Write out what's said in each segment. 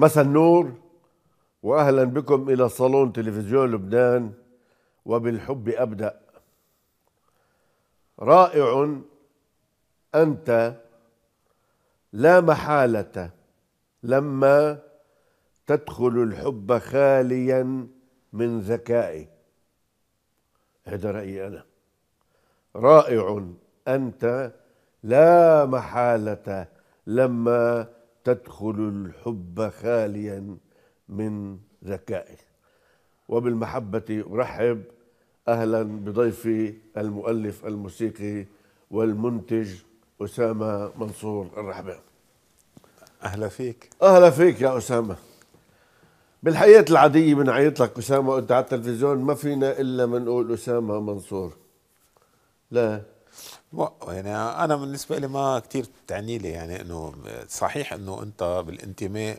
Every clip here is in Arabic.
مساء النور واهلا بكم الى صالون تلفزيون لبنان وبالحب ابدا رائع انت لا محاله لما تدخل الحب خاليا من ذكائي هذا رايي انا رائع انت لا محاله لما تدخل الحب خاليا من ذكائه وبالمحبة أرحب أهلا بضيفي المؤلف الموسيقي والمنتج أسامة منصور الرحبان أهلا فيك أهلا فيك يا أسامة بالحياة العادية بنعيط لك أسامة وأنت على التلفزيون ما فينا إلا ما نقول أسامة منصور لا يعني انا بالنسبه لي ما كثير بتعني لي يعني انه صحيح انه انت بالانتماء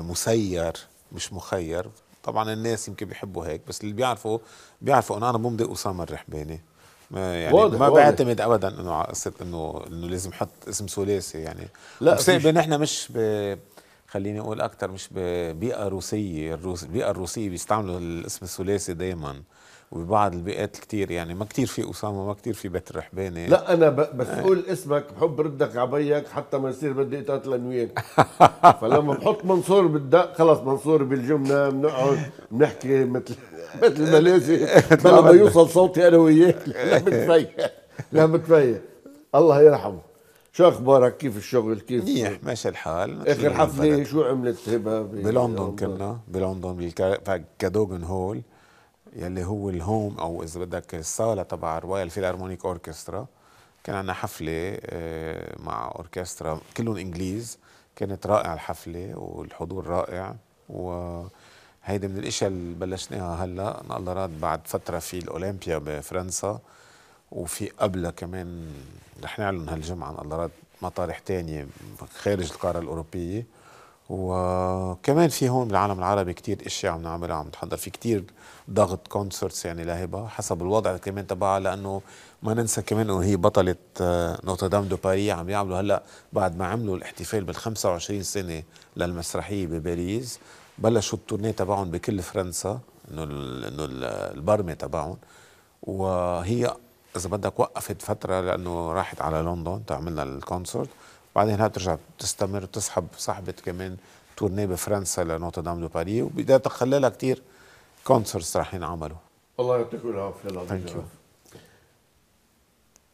مسير مش مخير طبعا الناس يمكن بيحبوا هيك بس اللي بيعرفوا بيعرفوا انه انا بمضي اسامه الرحباني ما يعني واضح ما بعتمد ابدا انه على قصه انه انه لازم احط اسم ثلاثي يعني لا بس نحن مش ب... خليني اقول اكثر مش ببيئه روسيه الروس البيئه الروسيه بيستعملوا الاسم الثلاثي دايما وببعض البيئات كتير يعني ما كتير في اسامه ما كتير في بيت رحباني لا انا بس اقول آه. اسمك بحب ردك عبيك حتى ما يصير بدي اتقتلن وياك فلما بحط منصور بالدق خلص منصور بالجمله بنقعد بنحكي مثل مثل الماليزي لما يوصل صوتي انا وياك لا بتفيق لا بتفيق الله يرحمه شو اخبارك كيف الشغل كيف منيح ماشي الحال اخر حفله شو عملت هبه بلندن كنا بلندن بالكادوغن هول يلي هو الهوم او اذا بدك الصاله تبع الرويال فيلارمونيك اوركسترا كان عندنا حفله آه، مع اوركسترا كلهم انجليز كانت رائعه الحفله والحضور رائع و هيدي من الاشياء اللي بلشناها هلا الله راد بعد فتره في الاولمبيا بفرنسا وفي قبلها كمان رح نعلن هالجمعه ان الله راد مطارح تانية خارج القاره الاوروبيه وكمان في هون بالعالم العربي كتير اشياء عم نعملها عم نتحضر في كتير ضغط كونسرتس يعني لهبه حسب الوضع كمان تبعها لانه ما ننسى كمان انه هي بطله آه، نوتردام دو باري عم يعملوا هلا بعد ما عملوا الاحتفال بال 25 سنه للمسرحيه بباريس بلشوا التورني تبعهم بكل فرنسا انه انه البرمه تبعهم وهي اذا بدك وقفت فتره لانه راحت على لندن تعملنا الكونسرت بعدين هنا بترجع تستمر تسحب صاحبة كمان تورني بفرنسا لنوتردام دو باري وبدها تخللها كثير كونسرتس رح ينعملوا الله يعطيكم العافيه العظيم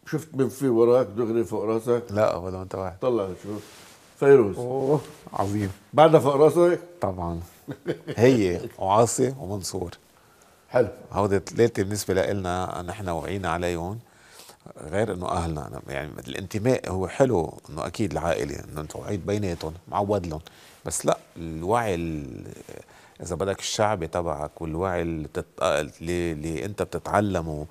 شفت من في وراك دغري فوق راسك؟ لا ولا انت واحد طلع شوف فيروز اوه عظيم بعدها فوق راسك؟ طبعا هي وعاصي ومنصور حلو هودي ثلاثه بالنسبه لنا نحن وعينا عليهم غير انه اهلنا يعني الانتماء هو حلو انه اكيد العائله انه انت وعيت بيناتهم معود لهم بس لا الوعي اذا بدك الشعبي تبعك والوعي اللي, اللي, اللي انت بتتعلمه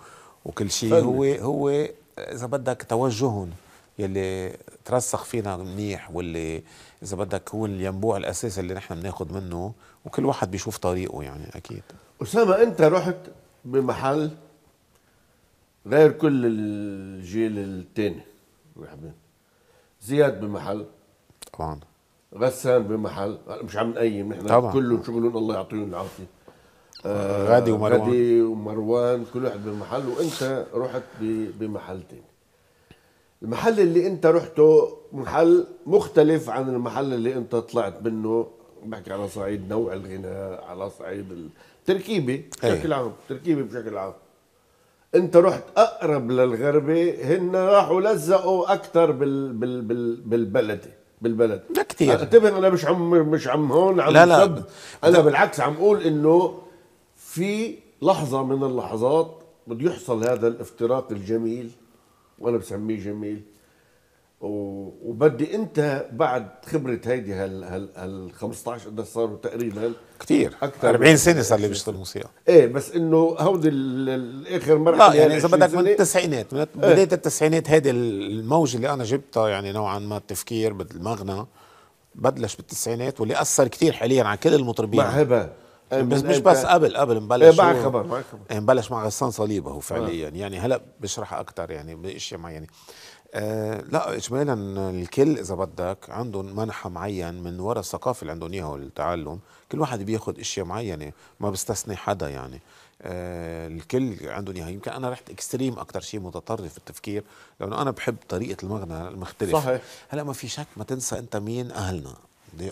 وكل شيء هو هو اذا بدك توجههم يلي ترسخ فينا منيح واللي اذا بدك هو الينبوع الاساسي اللي نحن بناخذ منه وكل واحد بيشوف طريقه يعني اكيد اسامه انت رحت بمحل غير كل الجيل الثاني مرحبا يعني زياد بمحل طبعا غسان بمحل مش عم نقيم نحن كلهم شغلهم الله يعطيهم العافيه آه غادي ومروان غادي ومروان كل واحد بمحل وانت رحت بمحل ثاني المحل اللي انت رحته محل مختلف عن المحل اللي انت طلعت منه بحكي على صعيد نوع الغناء على صعيد ال... تركيبه بشكل إيه. عام تركيبه بشكل عام انت رحت اقرب للغربه هن راحوا لزقوا اكثر بال بال بال بالبلدي بالبلد لا كثير انتبه انا مش عم مش عم هون عم لا لا سب. انا بالعكس عم اقول انه في لحظه من اللحظات بده يحصل هذا الافتراق الجميل وانا بسميه جميل وبدي انت بعد خبره هيدي هال هال هال 15 قد صاروا تقريبا كثير اكثر 40 سنه صار لي بشتغل موسيقى ايه بس انه هودي اخر مره لا يعني, يعني اذا بدك من التسعينات من إيه. بدايه التسعينات هيدي الموجه اللي انا جبتها يعني نوعا ما التفكير بالمغنى المغنى بلش بالتسعينات واللي اثر كثير حاليا على كل المطربين مع هبه إيه، بس مش بس قبل قبل مبلش إيه، مع خبر مع خبر مبلش مع غسان صليبه هو فعليا آه. يعني هلا بشرح اكثر يعني باشياء معينه يعني آه، لا اجمالا الكل اذا بدك عندهم منحى معين من وراء الثقافه اللي عندهم اياها والتعلم كل واحد بياخذ اشياء معينه ما بستثني حدا يعني آه، الكل عندهم اياها يمكن انا رحت اكستريم اكثر شيء متطرف في التفكير لانه انا بحب طريقه المغنى المختلفه صحيح هلا ما في شك ما تنسى انت مين اهلنا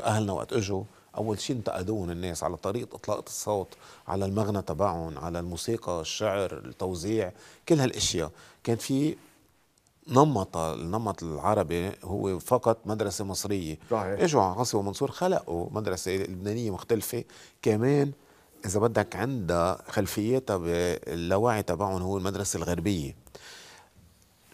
اهلنا وقت اجوا اول شيء انتقدون الناس على طريقه اطلاق الصوت على المغنى تبعهم على الموسيقى الشعر التوزيع كل هالاشياء كان في نمط النمط العربي هو فقط مدرسه مصريه صحيح اجوا عاصي ومنصور خلقوا مدرسه لبنانيه مختلفه كمان اذا بدك عندها خلفيتها باللاوعي تبعهم هو المدرسه الغربيه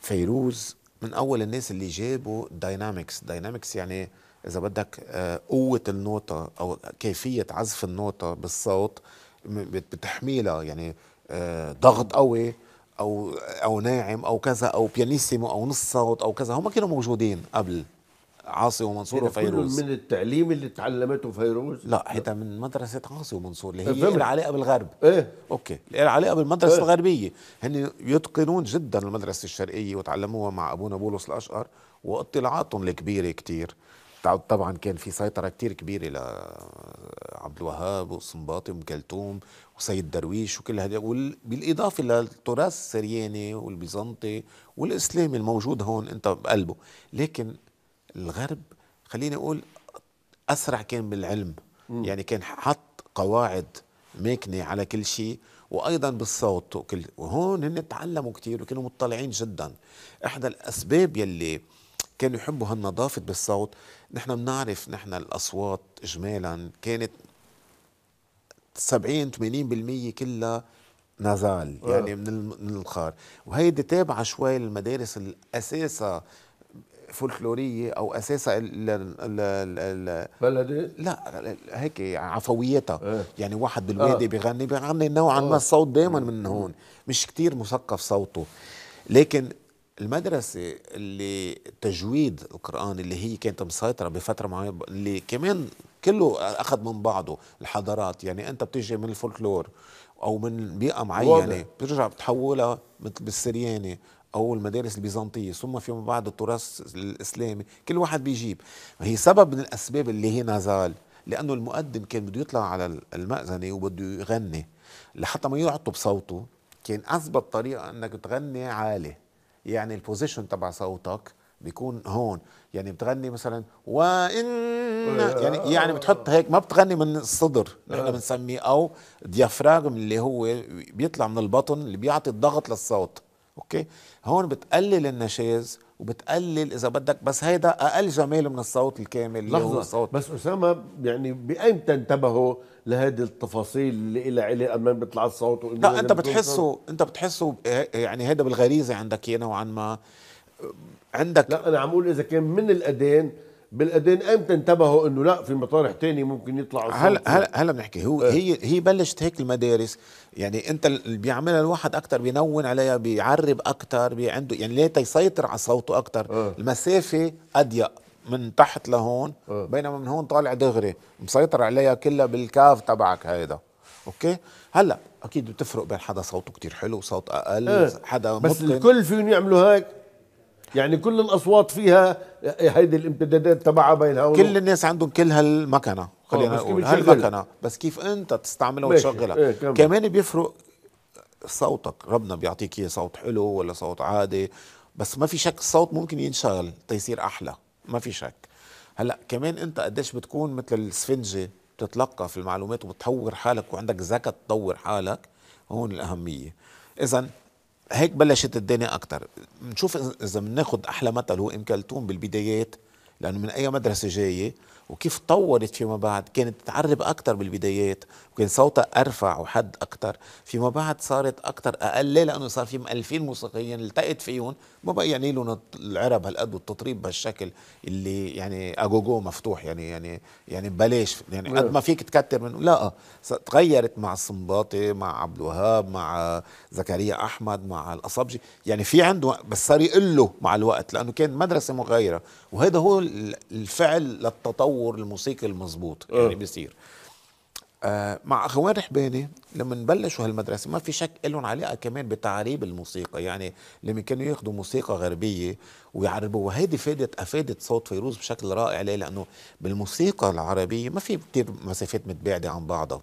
فيروز من اول الناس اللي جابوا داينامكس داينامكس يعني اذا بدك آه، قوه النوطه او كيفيه عزف النوطه بالصوت بتحميلها يعني آه، ضغط قوي او او ناعم او كذا او بيانيسيمو او نص صوت او كذا هم كانوا موجودين قبل عاصي ومنصور يعني وفيروز من التعليم اللي تعلمته فيروز لا هيدا من مدرسه عاصي ومنصور اللي هي لها علاقه بالغرب ايه اوكي لها علاقه بالمدرسه إيه؟ الغربيه هن يتقنون جدا المدرسه الشرقيه وتعلموها مع ابونا بولس الاشقر واطلاعاتهم الكبيره كثير طبعا كان في سيطرة كتير كبيرة لعبد الوهاب وصنباطي وأم كلثوم وسيد درويش وكل هذا بالإضافة للتراث السرياني والبيزنطي والإسلامي الموجود هون أنت بقلبه لكن الغرب خليني أقول أسرع كان بالعلم م. يعني كان حط قواعد ماكنة على كل شيء وايضا بالصوت وكل وهون هن تعلموا كثير وكانوا مطلعين جدا احدى الاسباب يلي كانوا يحبوا هالنظافة بالصوت نحن بنعرف نحن الأصوات إجمالا كانت 70 80% كلها نزال يعني من الخار وهيدي تابعة شوي للمدارس الأساسة فولكلورية أو أساسها ال ال ال بلدي؟ لا هيك عفويتها إيه. يعني واحد بالوادي آه. بغني بغني نوعا ما الصوت آه. دائما آه. من هون مش كتير مثقف صوته لكن المدرسة اللي تجويد القرآن اللي هي كانت مسيطرة بفترة معينة اللي كمان كله أخذ من بعضه الحضارات يعني أنت بتجي من الفولكلور أو من بيئة معينة بترجع بتحولها مثل بالسرياني أو المدارس البيزنطية ثم فيما بعد التراث الإسلامي كل واحد بيجيب هي سبب من الأسباب اللي هي نزال لأنه المقدم كان بده يطلع على المأذنة وبده يغني لحتى ما يعطوا بصوته كان أثبت طريقة أنك تغني عالي يعني البوزيشن تبع صوتك بيكون هون يعني بتغني مثلا وان يعني يعني بتحط هيك ما بتغني من الصدر نحن نعم. بنسميه او ديافراغم اللي هو بيطلع من البطن اللي بيعطي الضغط للصوت اوكي هون بتقلل النشاز وبتقلل اذا بدك بس هيدا اقل جمال من الصوت الكامل لحظة اللي هو الصوت بس اسامه يعني بايمتى انتبهوا لهذه التفاصيل اللي لها علاقه من بيطلع الصوت لا أنت بتحسه أنت بتحسه يعني هذا بالغريزة عندك نوعا ما عندك لا أنا عم أقول إذا كان من الأذان بالاذان امتى انتبهوا انه لا في مطارح تاني ممكن يطلعوا هلا هلا هلا بنحكي هو أه. هي هي بلشت هيك المدارس يعني انت اللي بيعملها الواحد اكثر بينون عليها بيعرب اكثر عنده يعني ليه يسيطر على صوته اكثر أه. المسافه اضيق من تحت لهون آه. بينما من هون طالع دغري مسيطر عليها كلها بالكاف تبعك هيدا اوكي هلا اكيد بتفرق بين حدا صوته كتير حلو وصوت اقل آه. حدا متقن. بس الكل فيهم يعملوا هيك يعني كل الاصوات فيها هيدي الامتدادات تبعها بينها كل الناس عندهم كل هالمكنه آه، خلينا نقول هالمكنه بس كيف انت تستعملها وتشغلها ايه كمان. كمان بيفرق صوتك ربنا بيعطيك اياه صوت حلو ولا صوت عادي بس ما في شك الصوت ممكن ينشغل تيصير احلى ما في شك هلا كمان انت قديش بتكون مثل السفنجه بتتلقى في المعلومات وبتطور حالك وعندك ذكاء تطور حالك هون الاهميه اذا هيك بلشت الدنيا اكثر بنشوف اذا بناخذ احلى مثل هو ام كلثوم بالبدايات لانه من اي مدرسه جايه وكيف تطورت فيما بعد كانت تتعرب أكثر بالبدايات وكان صوتها أرفع وحد أكثر فيما بعد صارت أكثر أقل ليه لأنه صار في مألفين موسيقيين التقت فيهم ما بقى يعني لهم العرب هالقد والتطريب بهالشكل اللي يعني أجوجو مفتوح يعني يعني يعني ببلاش يعني قد ما فيك تكتر منه لا تغيرت مع الصنباطي مع عبد الوهاب مع زكريا أحمد مع الأصابجي يعني في عنده بس صار يقله مع الوقت لأنه كان مدرسة مغايرة وهذا هو الفعل للتطور الموسيقي المظبوط آه. يعني بيصير آه مع اخوان رحباني لما بلشوا هالمدرسه ما في شك لهم علاقه كمان بتعريب الموسيقى يعني لما كانوا ياخذوا موسيقى غربيه ويعربوا وهيدي فادت افادت صوت فيروز بشكل رائع ليه لانه بالموسيقى العربيه ما في كثير مسافات متباعده عن بعضها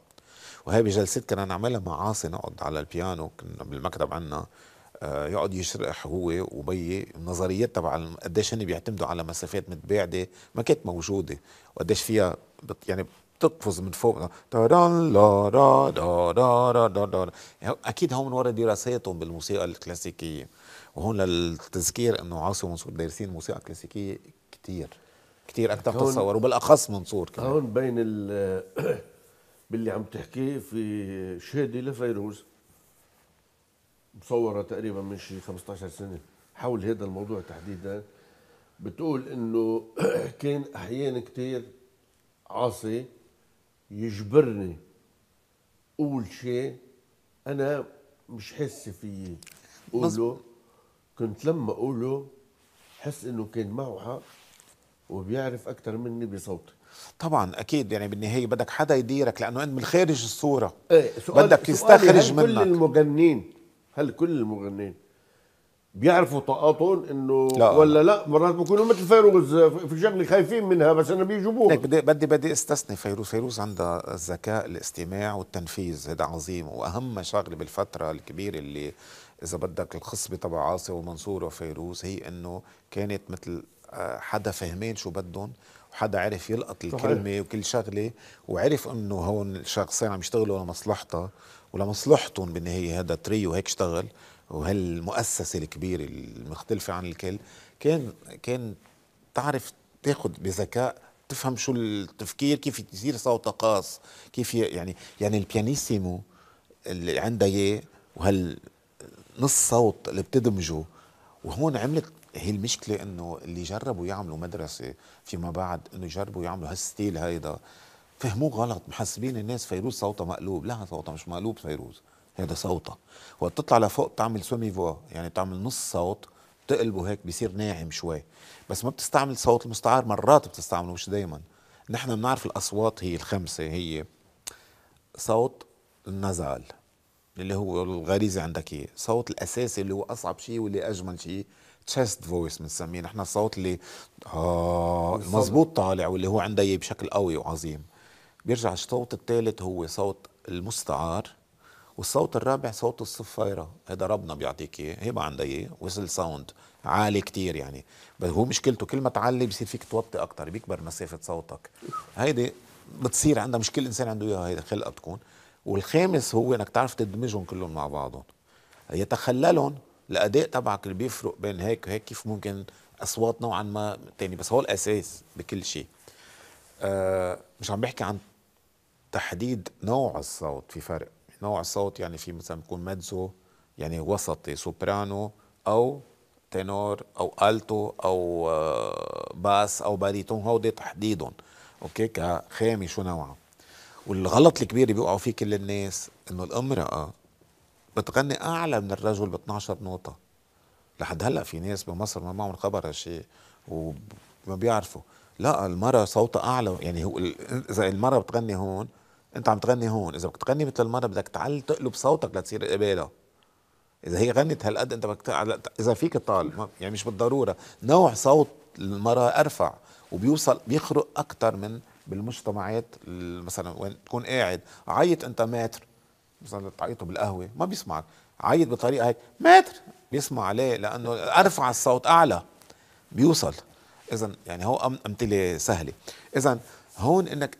وهي بجلستي كنا نعملها مع عاصي نقعد على البيانو كنا بالمكتب عندنا آه، يقعد يشرح هو وبي النظريات تبع قديش هن بيعتمدوا على مسافات متباعده ما كانت موجوده وقديش فيها بت يعني بتقفز من فوق تاران لا يعني اكيد هون ورا دراساتهم بالموسيقى الكلاسيكيه وهون للتذكير انه عاصم منصور دارسين موسيقى كلاسيكيه كثير كثير اكثر بتصور وبالاخص منصور كمان هون بين باللي عم تحكيه في شهاده لفيروز مصوره تقريبا من شي 15 سنه حول هذا الموضوع تحديدا بتقول انه كان احيانا كثير عاصي يجبرني قول شيء انا مش حاسه فيه قوله كنت لما اقوله حس انه كان معه حق وبيعرف اكثر مني بصوتي طبعا اكيد يعني بالنهايه بدك حدا يديرك لانه انت من خارج الصوره ايه سؤال بدك يستخرج منك كل المغنين هل كل المغنيين بيعرفوا طاقاتهم انه لا ولا لا مرات بيكونوا مثل فيروز في شغله خايفين منها بس انه بيجيبوها بدي بدي بدي استثني فيروز فيروز عندها الذكاء الاستماع والتنفيذ هذا عظيم واهم شغله بالفتره الكبيره اللي اذا بدك الخصبه تبع عاصي ومنصور وفيروز هي انه كانت مثل آه، حدا فهمان شو بدهم وحدا عرف يلقط الكلمه وكل شغله وعرف انه هون الشخصين عم يشتغلوا لمصلحتها ولمصلحتهم بان هي هذا تريو هيك اشتغل وهالمؤسسه الكبيره المختلفه عن الكل كان كان تعرف تاخذ بذكاء تفهم شو التفكير كيف يصير صوتها قاص كيف يعني يعني البيانيسيمو اللي عندها اياه وهال نص صوت اللي بتدمجه وهون عملت هي المشكله انه اللي جربوا يعملوا مدرسه فيما بعد انه جربوا يعملوا هالستيل هيدا فهموه غلط محسبين الناس فيروز صوتها مقلوب لا صوتها مش مقلوب فيروز هذا صوتها وقت تطلع لفوق بتعمل سومي فوا يعني بتعمل نص صوت بتقلبه هيك بيصير ناعم شوي بس ما بتستعمل صوت المستعار مرات بتستعمله مش دايما نحن بنعرف الاصوات هي الخمسه هي صوت النزال اللي هو الغريزه عندك اياه صوت الاساسي اللي هو اصعب شيء واللي اجمل شيء تشيست فويس بنسميه نحن الصوت اللي اه مزبوط طالع واللي هو عنده بشكل قوي وعظيم بيرجع الصوت الثالث هو صوت المستعار والصوت الرابع صوت الصفايره هذا ربنا بيعطيك اياه هي ما عندها اياه وصل ساوند عالي كتير يعني بس هو مشكلته كل ما تعلي بصير فيك توطي اكثر بيكبر مسافه صوتك هيدي بتصير عندها مش كل انسان عنده اياها هيدي خلقه بتكون والخامس هو انك تعرف تدمجهم كلهم مع بعضهم يتخللهم الاداء تبعك اللي بيفرق بين هيك وهيك كيف ممكن اصوات نوعا ما تاني بس هو الاساس بكل شيء آه مش عم بحكي عن تحديد نوع الصوت في فرق نوع الصوت يعني في مثلا بيكون ميدزو يعني وسطي سوبرانو او تينور او التو او آه، باس او باريتون هودي تحديدهم اوكي كخامي شو نوعه والغلط الكبير اللي بيوقعوا فيه كل الناس انه الامراه بتغني اعلى من الرجل ب 12 نوطه لحد هلا في ناس بمصر ما معهم خبر هالشيء وما بيعرفوا لا المرأة صوتها أعلى يعني هو إذا المرأة بتغني هون انت عم تغني هون اذا بدك تغني مثل المره بدك تعلي تقلب صوتك لتصير قبالها اذا هي غنت هالقد انت بدك اذا فيك تطال يعني مش بالضروره نوع صوت المراه ارفع وبيوصل بيخرق اكثر من بالمجتمعات مثلا وين تكون قاعد عيط انت متر مثلا تعيطه بالقهوه ما بيسمعك عيط بطريقه هيك متر بيسمع عليه لانه ارفع الصوت اعلى بيوصل اذا يعني هو امثله سهله اذا هون انك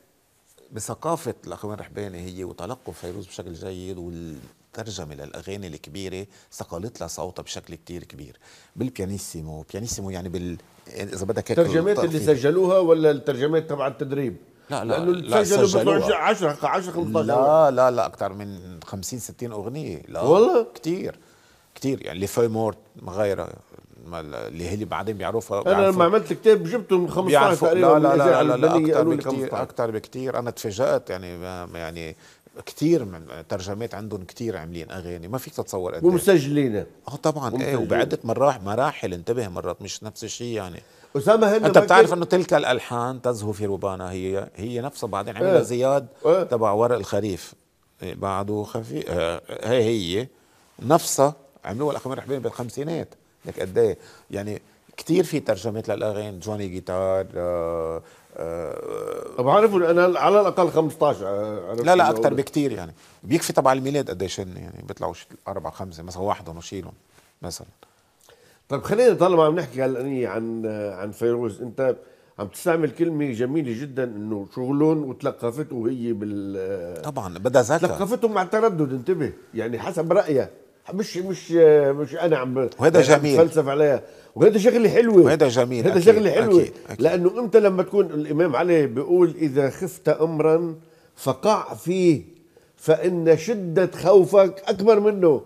بثقافه الاخوان رحباني هي وتلقوا فيروز بشكل جيد والترجمه للاغاني الكبيره سقلت لها صوتها بشكل كتير كبير بالبيانيسيمو بيانيسيمو يعني بال اذا بدك الترجمات اللي سجلوها ولا الترجمات تبع التدريب لا لا لانه لا سجلوا 10 10 15 لا لا لا اكثر من 50 60 اغنيه لا والله كثير كثير يعني لي فوي مورت وغيرها اللي هي بعدين بيعرفها انا لما عملت الكتاب جبته من 15 تقريبا لا لا لا, لا, لا لا اكثر بكثير اكثر بكثير انا تفاجات يعني يعني كثير من ترجمات عندهم كثير عاملين اغاني ما فيك تتصور قد إيه. ومسجلين اه طبعا ايه وبعده مراحل مراحل انتبه مرات مش نفس الشيء يعني اسامه انت بتعرف انه تلك الالحان تزهو في ربانا هي هي نفسها بعدين عملها إيه. زياد إيه. تبع ورق الخريف بعده خفي آه، هي هي نفسها عملوها الاخوان الرحباني بالخمسينات لك قد ايه يعني كثير في ترجمات للاغاني جوني جيتار آه، آه، طب آه بعرف انا على الاقل 15 آه، لا لا اكثر بكثير يعني بيكفي تبع الميلاد قديش إيه هن يعني بيطلعوا اربع خمسه مثلا واحد وشيلهم مثلا طيب خلينا طالما عم نحكي هلا عن عن فيروز انت عم تستعمل كلمه جميله جدا انه شغلون وتلقفته هي بال طبعا بدها ذكاء تلقفته مع التردد انتبه يعني حسب رايها مش مش مش انا عم وهذا يعني جميل فلسف عليها وهذا شغله حلوه وهذا جميل هذا شغله حلوه أكيد. أكيد. لانه انت لما تكون الامام علي بيقول اذا خفت امرا فقع فيه فان شده خوفك اكبر منه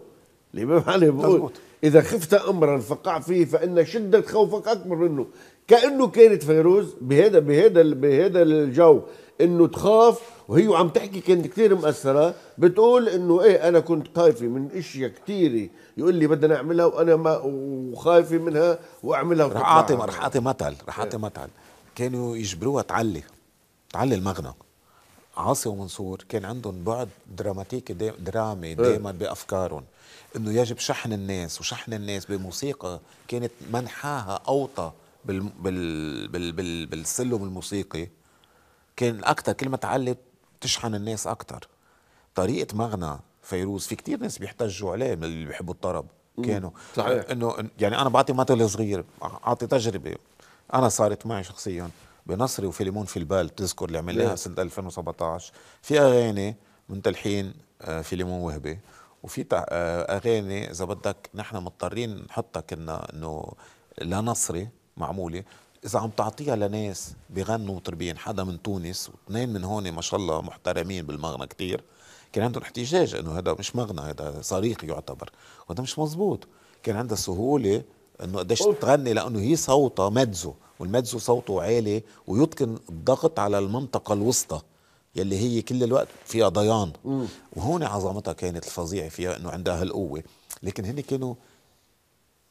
الامام علي بيقول مزبوط. اذا خفت امرا فقع فيه فان شده خوفك اكبر منه كانه كانت فيروز بهذا بهذا بهذا الجو انه تخاف وهي عم تحكي كانت كثير مأثرة بتقول انه ايه انا كنت خايفة من اشياء كثيرة يقول لي بدنا نعملها وانا ما وخايفة منها واعملها رح اعطي رح اعطي مثل رح اعطي إيه. مثل كانوا يجبروها تعلي تعلي المغنى عاصي ومنصور كان عندهم بعد دراماتيكي دي درامي إيه. دائما بافكارهم انه يجب شحن الناس وشحن الناس بموسيقى كانت منحاها اوطى بال بال بال بال بالسلم الموسيقي كان اكثر كل ما تعلت تشحن الناس اكثر طريقه مغنى فيروز في كتير ناس بيحتجوا عليه من اللي بيحبوا الطرب كانوا صحيح آه، انه يعني انا بعطي مثل صغير اعطي تجربه انا صارت معي شخصيا بنصري وفيليمون في البال بتذكر اللي عملناها سنه 2017 في اغاني من تلحين آه، فيليمون وهبي وفي آه، اغاني اذا بدك نحن مضطرين نحطها كنا انه لنصري معموله اذا عم تعطيها لناس بغنوا مطربين حدا من تونس واثنين من هون ما شاء الله محترمين بالمغنى كتير كان عندهم احتجاج انه هذا مش مغنى هذا صريخ يعتبر وهذا مش مزبوط كان عندها سهوله انه قديش تغني لانه هي صوتها مدزو والمدزو صوته عالي ويتقن الضغط على المنطقه الوسطى يلي هي كل الوقت فيها ضيان وهون عظمتها كانت الفظيعه فيها انه عندها هالقوه لكن هن كانوا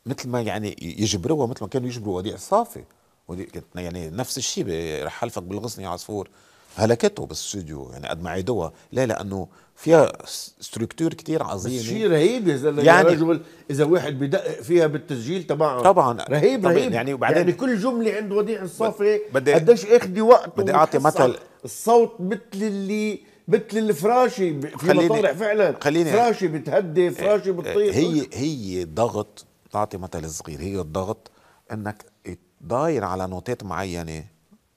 مثل ما يعني يجبروها مثل ما كانوا يجبروا وديع الصافي ودي يعني نفس الشيء رح حلفك بالغصن يا عصفور هلكته بالاستوديو يعني قد ما عيدوها ليه لانه فيها ستركتور كتير عظيمه شيء رهيب يا زلمه يعني رجل اذا واحد بدقق فيها بالتسجيل تبعه طبعا رهيب رهيب يعني وبعدين يعني كل جمله عند وديع الصافي قديش اخذي وقت بدي اعطي مثل الصوت مثل اللي مثل الفراشي في مطارح فعلا خليني فراشي بتهدي إيه، فراشي بتطير هي هي ضغط تعطي مثل صغير هي الضغط انك ضايل على نوتات معينه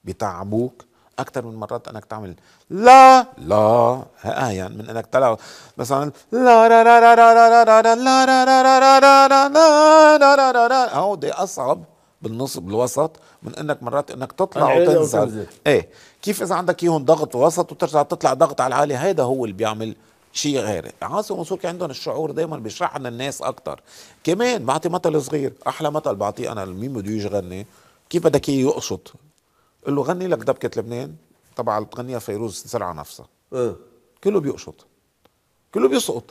بتعبوك اكثر من مرات انك تعمل لا لا هايا من انك تلعب مثلا لا لا لا لا لا لا لا لا لا لا لا لا لا لا لا لا لا هودي اصعب بالنص بالوسط من انك مرات انك تطلع وتنزل ايه كيف اذا عندك اياهم ضغط وسط وترجع تطلع ضغط على العالي هيدا هو اللي بيعمل شيء غير عاصم منصور عندهم الشعور دائما بيشرحنا الناس اكثر كمان بعطي مثل صغير احلى مثل بعطيه انا مين بده يجي يغني كيف بدك اياه يقشط قل له غني لك دبكه لبنان طبعا بتغنيها فيروز سرعه نفسها أه. كله بيقشط كله بيسقط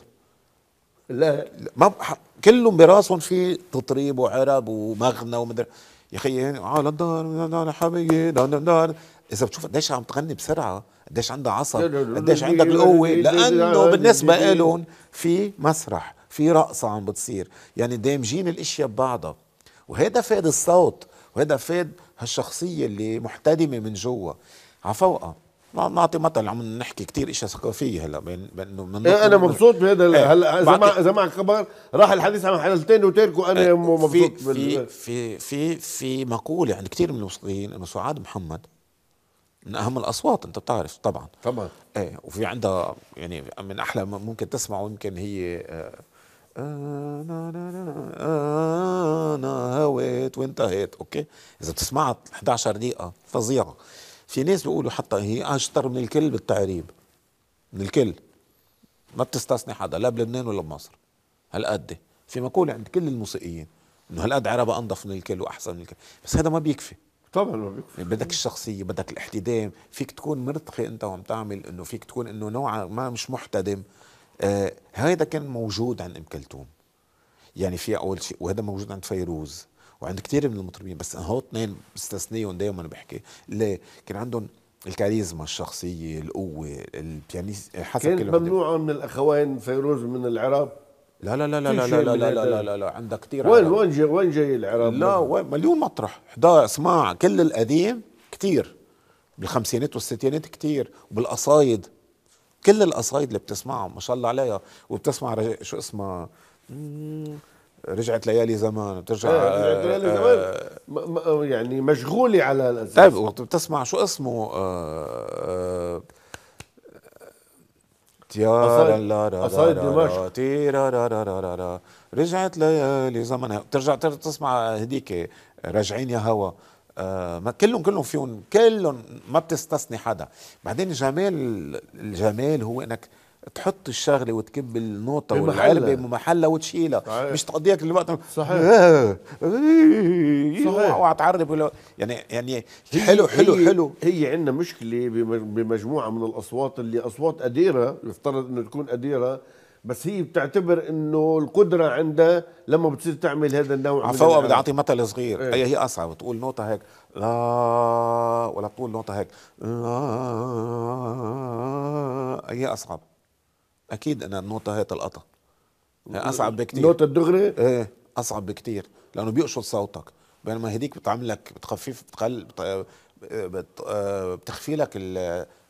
لا ما بح... كلهم براسهم في تطريب وعرب ومغنى ومدري يا اخي على يعني، الدار آه، حبيبي اذا بتشوف قديش عم تغني بسرعه قديش عندها عصب قديش عندك القوه لانه بالنسبه لهم في مسرح في رقصه عم بتصير يعني دامجين الاشياء ببعضها وهذا فاد الصوت وهذا فاد هالشخصيه اللي محتدمه من جوا عفوقها نعطي مثل عم نحكي كثير اشياء ثقافيه هلا من بانه من انا مبسوط بهذا هلا اذا مع اذا مع خبر راح الحديث عن حالتين وتركوا انا مبسوط في في في في مقوله عند كثير من الموسيقيين انه سعاد محمد من اهم الاصوات انت بتعرف طبعا طبعا ايه وفي عندها يعني من احلى ممكن تسمعه يمكن هي انا انا انا هويت وانتهيت اوكي اذا بتسمعها 11 دقيقه فظيعه في ناس بيقولوا حتى هي اشطر من الكل بالتعريب من الكل ما بتستثني حدا لا بلبنان ولا بمصر هالقد في مقوله عند كل الموسيقيين انه هالقد عربه انظف من الكل واحسن من الكل بس هذا ما بيكفي طبعا ما بيكفي يعني بدك الشخصيه بدك الاحتدام فيك تكون مرتقي انت وعم تعمل انه فيك تكون انه نوعا ما مش محتدم آه هيدا كان موجود عند ام كلثوم يعني في اول شيء وهذا موجود عند فيروز وعند كثير من المطربين بس هو اثنين بستثنيهم دائما بحكي ليه كان عندهم الكاريزما الشخصيه القوه البيانيست حسب كان ممنوع من الاخوين فيروز من العراق لا لا لا لا لا لا لا لا, لا, لا, لا, لا عندك كثير وين وين جاي وين جاي العراق لا وين مليون مطرح حدا اسمع كل القديم كثير بالخمسينات والستينات كثير وبالقصايد كل القصايد اللي بتسمعها ما شاء الله عليها وبتسمع رج... شو اسمها رجعت ليالي زمان بترجع إيه، رجعت ليالي آه، زمان آه، يعني مشغولة على طيب وبتسمع شو اسمه آه آه يا لا را قصايد دمشق رجعت ليالي زمنها بترجع تسمع هديك راجعين يا هوا آه، ما كلهم كلهم فيهم كلهم ما بتستثني حدا بعدين جمال الجمال هو انك تحط الشغله وتكب النوطه والعلبه بمحلها وتشيلها صحيح. مش تقضيك الوقت صحيح صحيح تعرب ولا يعني يعني هي حلو حلو هي حلو هي عندنا مشكله بمجموعه من الاصوات اللي اصوات اديره يفترض انه تكون اديره بس هي بتعتبر انه القدره عندها لما بتصير تعمل هذا النوع من فوق بدي اعطي مثل صغير ايه. هي, هي اصعب تقول نوطه هيك لا ولا تقول نوطه هيك لا هي اصعب اكيد ان النقطه هي تلقطها يعني اصعب بكتير نقطه الدغري ايه اصعب بكتير لانه بيقشط صوتك بينما هديك بتعملك بتخفيف بتقل بت... بت... آه، بتخفي لك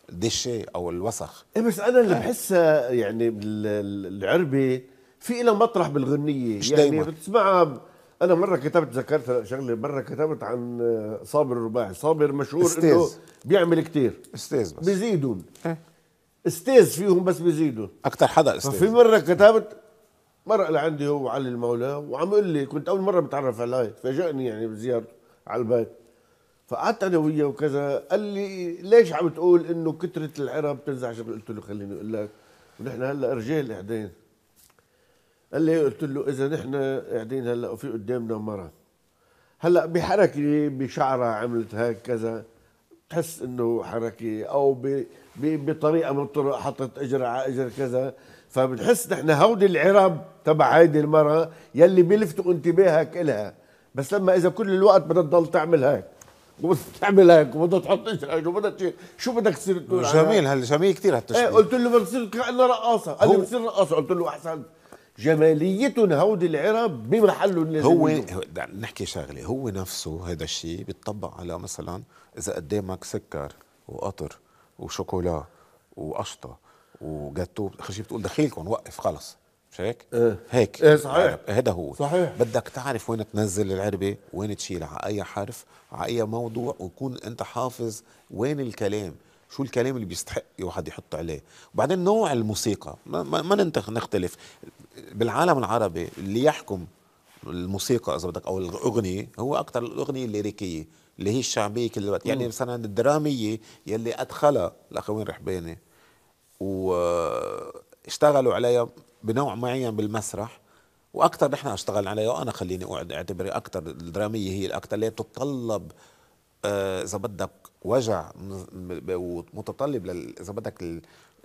الدشي او الوسخ ايه بس انا اللي آه. بحسها يعني العربي في لها مطرح بالغنيه مش يعني دايما. بتسمعها انا مره كتبت ذكرت شغله مره كتبت عن آه، صابر الرباعي صابر مشهور انه بيعمل كتير استاذ بس بيزيدون إيه. استاذ فيهم بس بيزيدوا اكثر حدا استاذ ففي مره كتبت مرة لعندي هو علي المولى وعم يقول لي كنت اول مره بتعرف عليه فاجئني يعني بزيارته على البيت فقعدت انا وياه وكذا قال لي ليش عم تقول انه كثره العرب بتنزع شغل قلت له خليني اقول لك ونحن هلا رجال قاعدين قال لي قلت له اذا نحن قاعدين هلا وفي قدامنا مرة هلا بحركه بشعرها عملت هيك كذا تحس انه حركه او بطريقه من الطرق حطت اجر على اجر كذا فبنحس نحن هودي العرب تبع هيدي المراه يلي بيلفتوا انتباهك إلها بس لما اذا كل الوقت بدها تضل تعمل هيك وبدها تعمل هيك وبدها تحط اجرك وبدها تشيل شو بدك تصير تقول جميل هلا جميل كثير هالتشبيه ايه قلت له بتصير كانها رقاصه قال لي بتصير رقاصه قلت له احسنت جماليه هود العرب بمحله لازم هو نحكي شغله هو نفسه هذا الشيء بيتطبق على مثلا اذا قدامك إيه سكر وقطر وشوكولا وقشطه وجاتو شيء بتقول دخيلكم وقف خلص مش هيك؟ ايه هيك ايه صحيح هذا إيه، هو صحيح بدك تعرف وين تنزل العربه، وين تشيلها، على اي حرف، على اي موضوع ويكون انت حافظ وين الكلام، شو الكلام اللي بيستحق واحد يحط عليه وبعدين نوع الموسيقى ما, ما نختلف بالعالم العربي اللي يحكم الموسيقى اذا بدك او الاغنيه هو اكثر الاغنيه الليريكيه اللي هي الشعبيه كل الوقت يعني مثلا الدراميه يلي ادخلها الاخوين رحباني واشتغلوا عليها بنوع معين بالمسرح واكثر نحن اشتغل عليها وانا خليني اقعد اعتبري اكثر الدراميه هي الاكثر اللي بتتطلب آه، اذا بدك وجع متطلب اذا بدك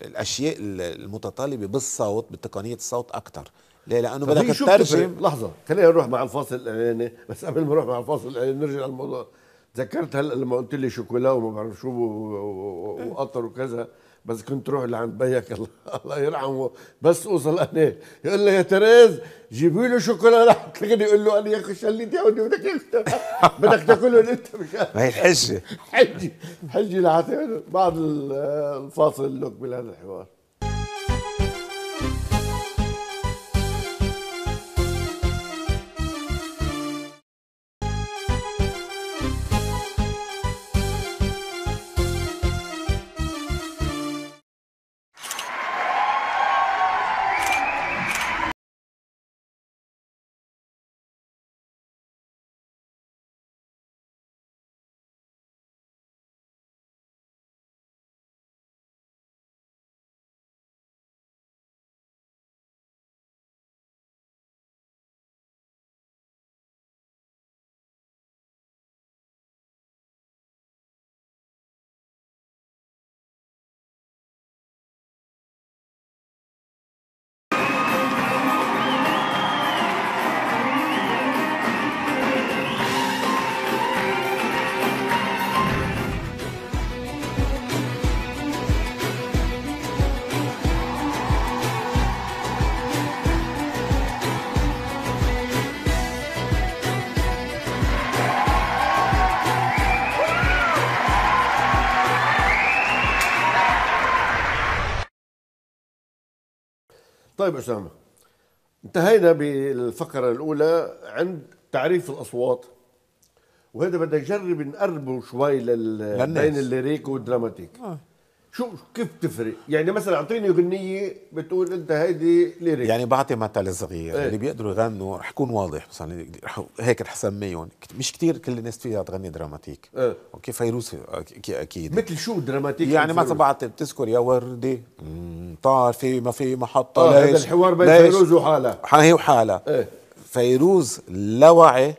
الاشياء المتطلبه بالصوت بتقنيه الصوت اكثر ليه لانه بدك تترجم لحظه خلينا نروح مع الفاصل الاعلاني بس قبل ما نروح مع الفاصل الاعلاني نرجع للموضوع تذكرت هلا لما قلت لي شوكولا وما بعرف شو وقطر وكذا بس كنت روح لعند بيك الله, يرحمه بس اوصل انا يقول لي يا تريز جيبوا له شوكولا رح لي يقول له انا يا اخي شلي يا ودي بدك بدك تاكلهم انت مش ما هي الحجه حجي حجي لحتى بعد الفاصل لك بهذا الحوار طيب أسامة انتهينا بالفقرة الأولى عند تعريف الأصوات وهذا بدنا نجرب نقربه شوي لل... بين الليريك والدراماتيك آه. شو كيف تفرق؟ يعني مثلا اعطيني اغنيه بتقول انت هيدي ليريك يعني بعطي مثل صغير ايه؟ اللي يعني بيقدروا يغنوا رح يكون واضح مثلا يعني رح هيك رح سميهم مش كثير كل الناس فيها تغني دراماتيك ايه؟ اوكي فيروز اكيد مثل شو دراماتيك يعني مثلا بعطي بتذكر يا وردي في ما في محطه آه ليش هذا الحوار بين فيروز وحالها هي وحالها ايه؟ فيروز لا وعي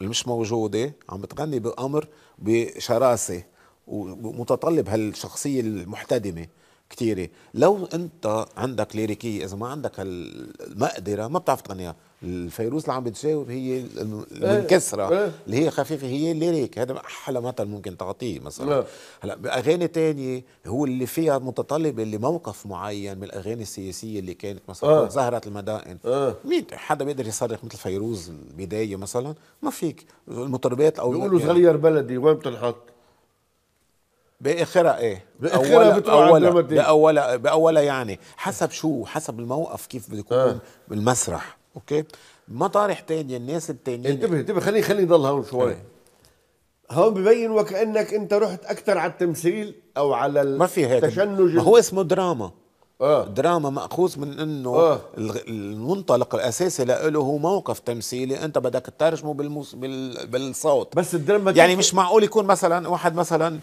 اللي مش موجوده عم بتغني بامر بشراسه ومتطلب هالشخصيه المحتدمه كثيره لو انت عندك ليريكيه اذا ما عندك المقدره ما بتعرف تغنيها الفيروز اللي عم بتجاوب هي المنكسره إيه، إيه. اللي هي خفيفه هي الليريك هذا احلى مثل ممكن تعطيه مثلا لا. نعم. هلا باغاني تانية هو اللي فيها متطلبه لموقف معين من الاغاني السياسيه اللي كانت مثلا آه. زهره المدائن آه. مين حدا بيقدر يصرخ مثل فيروز البدايه مثلا ما فيك المطربات او بيقولوا صغير بلدي وين بتنحط باخرها ايه باخرها بتقول أولها باولها باولها يعني حسب شو حسب الموقف كيف بده يكون آه. بالمسرح اوكي مطارح تانية الناس التانية انتبه انتبه خلي خلي يضل هون شوي آه. هون ببين وكانك انت رحت اكثر على التمثيل او على ما في هيك التشنج ما هو اسمه دراما آه. دراما مأخوذ من انه آه. المنطلق الاساسي له هو موقف تمثيلي انت بدك تترجمه بالموس... بال... بالصوت بس الدراما يعني مش معقول يكون مثلا واحد مثلا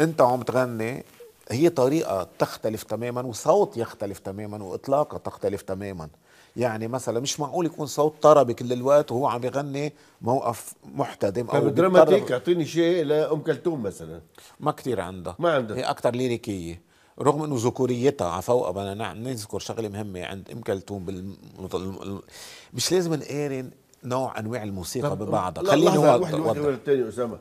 انت عم تغني هي طريقة تختلف تماما وصوت يختلف تماما وإطلاقة تختلف تماما يعني مثلا مش معقول يكون صوت طربي كل الوقت وهو عم يغني موقف محتدم او دراماتيك اعطيني شيء لام كلثوم مثلا ما كثير عندها ما عندها هي اكثر ليريكيه رغم انه ذكوريتها على فوق بدنا نعم، نذكر شغله مهمه عند ام كلثوم مش لازم نقارن نوع انواع الموسيقى ببعضها خلينا نوضح واحد واحد اسامه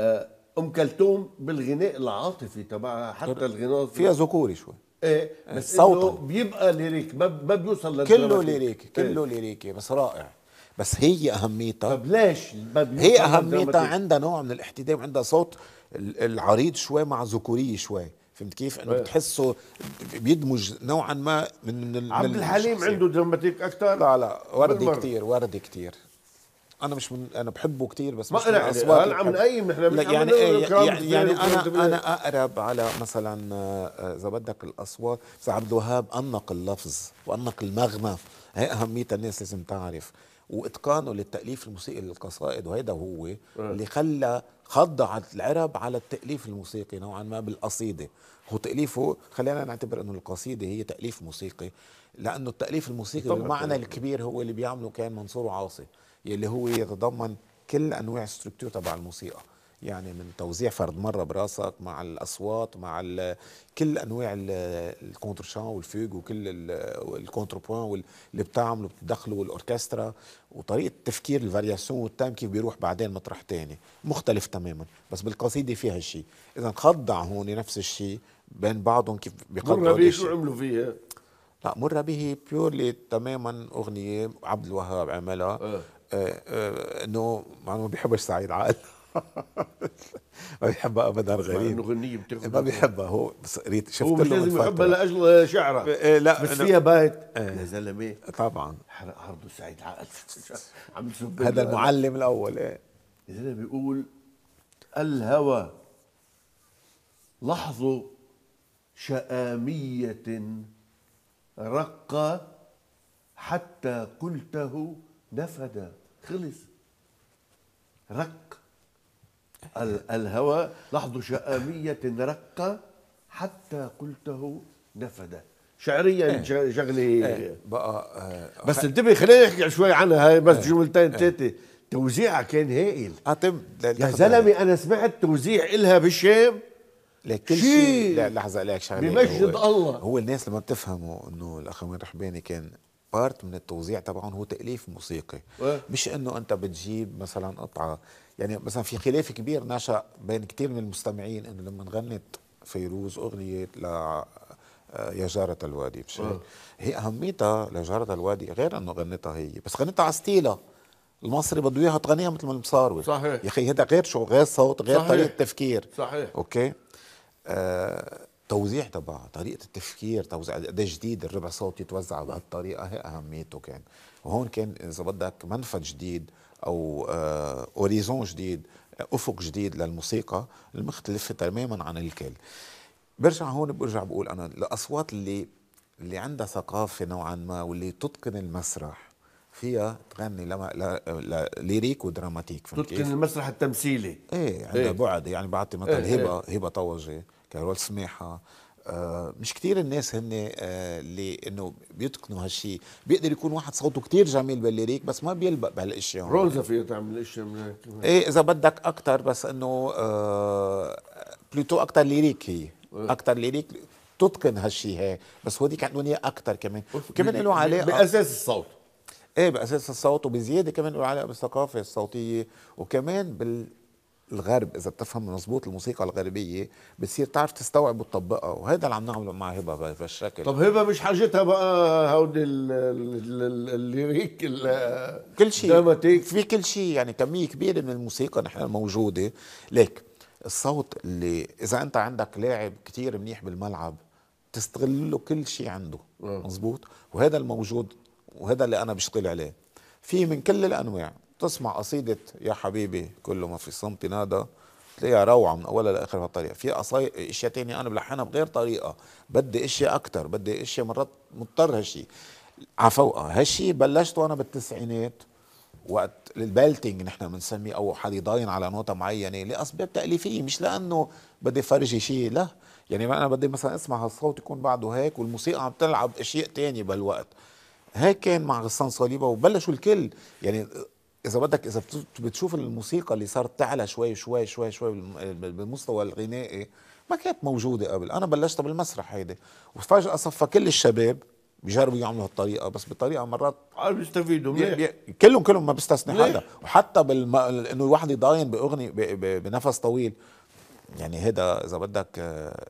آه ام كلثوم بالغناء العاطفي تبعها حتى طيب. الغناء فيها ذكوري شوي ايه بس صوته بيبقى ليريك ما, ب... بيوصل كله ليريك إيه. كله ليريكي بس رائع بس هي اهميتها طب ليش هي اهميتها عندها نوع من الاحتدام عندها صوت العريض شوي مع ذكوريه شوي فهمت كيف؟ انه إيه. بتحسه بيدمج نوعا ما من عبد الحليم عنده دراماتيك اكثر لا لا وردي كثير وردي كثير انا مش من انا بحبه كثير بس ما انا يعني اصوات عم نقيم احنا يعني, إيه، يعني, يعني, يعني انا انا اقرب على مثلا آه، اذا بدك الاصوات بس عبد الوهاب انق اللفظ وانق المغنف هي اهميتها الناس لازم تعرف واتقانه للتاليف الموسيقي للقصائد وهيدا هو أه. اللي خلى خضع العرب على التاليف الموسيقي نوعا ما بالقصيده هو تاليفه خلينا نعتبر انه القصيده هي تاليف موسيقي لانه التاليف الموسيقي بالمعنى الكبير هو اللي بيعمله كان منصور وعاصي يلي هو يتضمن كل انواع الستركتور تبع الموسيقى يعني من توزيع فرد مره براسك مع الاصوات مع كل انواع الكونترشان والفيج وكل الكونتربوان اللي بتعمله بتدخله والاوركسترا وطريقه تفكير الفارياسيون والتايم كيف بيروح بعدين مطرح تاني مختلف تماما بس بالقصيده فيها الشيء اذا خضع هون نفس الشيء بين بعضهم كيف بيقدروا مر به شو عملوا فيها؟ لا مرة به بيورلي تماما اغنيه عبد الوهاب عملها أه. انه ما بيحبش سعيد عقل ما بيحبها ابدا غريب انه غنية بتغني ما بيحبها هو بس قريت شفت هو مش لازم يحبها لاجل شعرها إيه،, إيه لا بس فيها بايت إيه. يا زلمه طبعا حرق عرضه سعيد عقل عم هذا المعلم الاول ايه يا زلمه بيقول الهوى لحظه شآمية رق حتى قلته نفد خلص رق الهوى لحظ شامية رق حتى قلته نفد شعريا ايه شغله ايه بقى اه بس انتبه خلينا نحكي شوي عنها هاي بس ايه جملتين ثلاثه توزيعها كان هائل اه طب يا زلمه انا سمعت توزيع الها بالشام لك شيء لا لحظه لك شغله بمجد الله هو الناس لما بتفهموا انه الاخ رحباني كان بارت من التوزيع تبعهم هو تاليف موسيقي مش انه انت بتجيب مثلا قطعه يعني مثلا في خلاف كبير نشا بين كثير من المستمعين انه لما غنت فيروز اغنيه ل آه، يا جارة الوادي مش آه. هي اهميتها لجارة الوادي غير انه غنتها هي بس غنتها على ستيلا المصري بده اياها تغنيها مثل ما المصاروي صحيح يا اخي هذا غير شو غير صوت غير صحيح. طريقه تفكير صحيح اوكي آه توزيع تبعها طريقه التفكير توزيع قد جديد الربع صوت يتوزع بهالطريقه هي اهميته كان وهون كان اذا بدك منفذ جديد او اوريزون آه، جديد افق جديد للموسيقى المختلفه تماما عن الكل برجع هون برجع بقول انا الاصوات اللي اللي عندها ثقافه نوعا ما واللي تتقن المسرح فيها تغني لما ل... ل... ليريك ودراماتيك تتقن المسرح التمثيلي ايه عندها إيه؟ بعد يعني بعطي مثل إيه هبه إيه؟ هبه طوجي كارول سماحه آه، مش كتير الناس هن آه، اللي انه بيتقنوا هالشيء بيقدر يكون واحد صوته كتير جميل بالليريك بس ما بيلبق بهالاشياء روزا فيها تعمل اشياء من هيك ايه اذا بدك اكثر بس انه آه، بلوتو اكثر ليريك هي إيه. اكثر ليريك تتقن هالشيء هي بس هوديك عندهم اياه اكثر كمان كمان له علاقه باساس الصوت ايه باساس الصوت وبزياده كمان له علاقه بالثقافه الصوتيه وكمان بال الغرب اذا بتفهم مظبوط الموسيقى الغربيه بتصير تعرف تستوعب وتطبقها وهذا اللي عم نعمله مع هبه بهالشكل طب هبه مش حاجتها بقى هودي الليريك كل شيء في كل شيء يعني كميه كبيره من الموسيقى نحن موجوده ليك الصوت اللي اذا انت عندك لاعب كتير منيح بالملعب تستغل له كل شيء عنده آه. مزبوط وهذا الموجود وهذا اللي انا بشتغل عليه في من كل الانواع تسمع قصيدة يا حبيبي كل ما في صمت نادى تلاقيها روعة من أولها لآخرها الطريقة في قصاي أشياء تانية أنا بلحنها بغير طريقة بدي أشياء أكتر بدي أشياء مرات مضطر هالشي عفوقها هالشي بلشت وأنا بالتسعينات وقت البالتنج نحن بنسميه او حد يضاين على نوته معينه لاسباب تاليفيه مش لانه بدي فرجي شيء لا يعني ما انا بدي مثلا اسمع هالصوت يكون بعده هيك والموسيقى عم تلعب اشياء تانية بهالوقت هيك كان مع غسان صليبه وبلشوا الكل يعني اذا بدك اذا بتشوف الموسيقى اللي صارت تعلى شوي شوي شوي شوي بالمستوى الغنائي ما كانت موجوده قبل انا بلشت بالمسرح هيدي وفجاه صفى كل الشباب بيجربوا يعملوا هالطريقه بس بطريقه مرات بيستفيدوا يستفيدوا كلهم كلهم ما بيستثني حدا وحتى بالم... انه الواحد يضاين باغنيه ب... ب... بنفس طويل يعني هذا اذا بدك آه،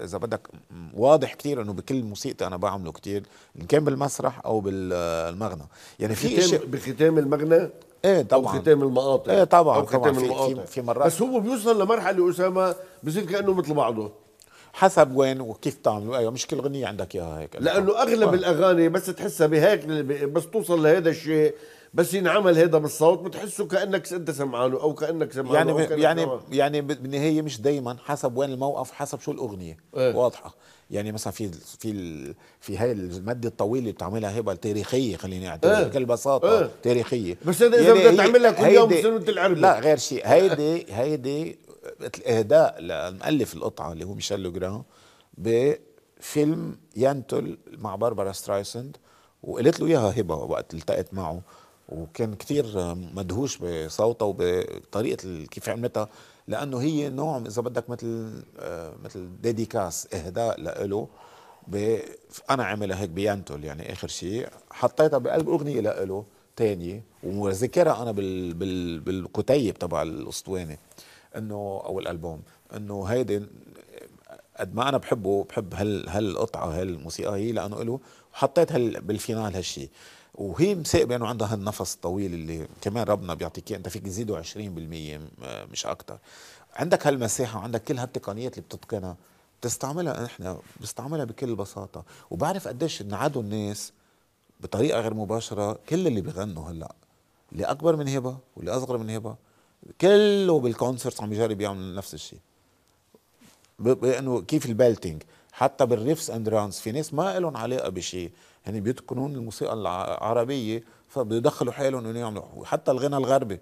اذا بدك واضح كثير انه بكل موسيقتي انا بعمله كثير ان كان بالمسرح او بالمغنى يعني في شيء بختام المغنى ايه طبعا او ختام المقاطع ايه طبعا او ختام المقاطع في, في مرات بس هو بيوصل لمرحله اسامه بصير كانه مثل بعضه حسب وين وكيف تعمل ايوه مش كل غنية عندك اياها هيك لانه اغلب الاغاني بس تحسها بهيك بس توصل لهذا الشيء بس ينعمل هذا بالصوت بتحسه كانك انت سمعانه او كانك سمعانه يعني أو يعني سمعانه. يعني بالنهايه مش دايما حسب وين الموقف حسب شو الاغنيه ايه؟ واضحه يعني مثلا في في في هاي الماده الطويله اللي بتعملها هبه تاريخيه خليني اعتبر ايه؟ بكل بساطه ايه؟ تاريخيه بس اذا يعني بدك تعملها كل يوم بسنه العربي لا غير شيء هيدي هيدي الاهداء لمؤلف القطعه اللي هو ميشيل لوجران بفيلم ينتل مع باربرا سترايسند وقالت له اياها هبه وقت التقت معه وكان كثير مدهوش بصوتها وبطريقه كيف عملتها لانه هي نوع اذا بدك مثل آه، مثل ديديكاس اهداء له انا عاملها هيك بيانتول يعني اخر شيء حطيتها بقلب اغنيه له تانية وذكرها انا بال... بال... بالكتيب تبع الاسطوانه انه او الالبوم انه هيدي قد ما انا بحبه بحب هال هالقطعه هالموسيقى هي لانه له وحطيت بالفينال هالشيء وهي مسائبة انه عندها هالنفس الطويل اللي كمان ربنا بيعطيك انت فيك تزيده 20% آه، مش اكتر عندك هالمساحة وعندك كل هالتقنيات اللي بتتقنها بتستعملها احنا بستعملها بكل بساطة وبعرف قديش انعادوا الناس بطريقة غير مباشرة كل اللي بيغنوا هلا اللي اكبر من هبة واللي اصغر من هبة كله بالكونسرت عم يجرب يعمل نفس الشيء بانه كيف البالتينج حتى بالريفس اند رانس في ناس ما لهم علاقه بشيء يعني بيتقنون الموسيقى العربيه فبيدخلوا حالهم انه يعملوا حتى الغنى الغربي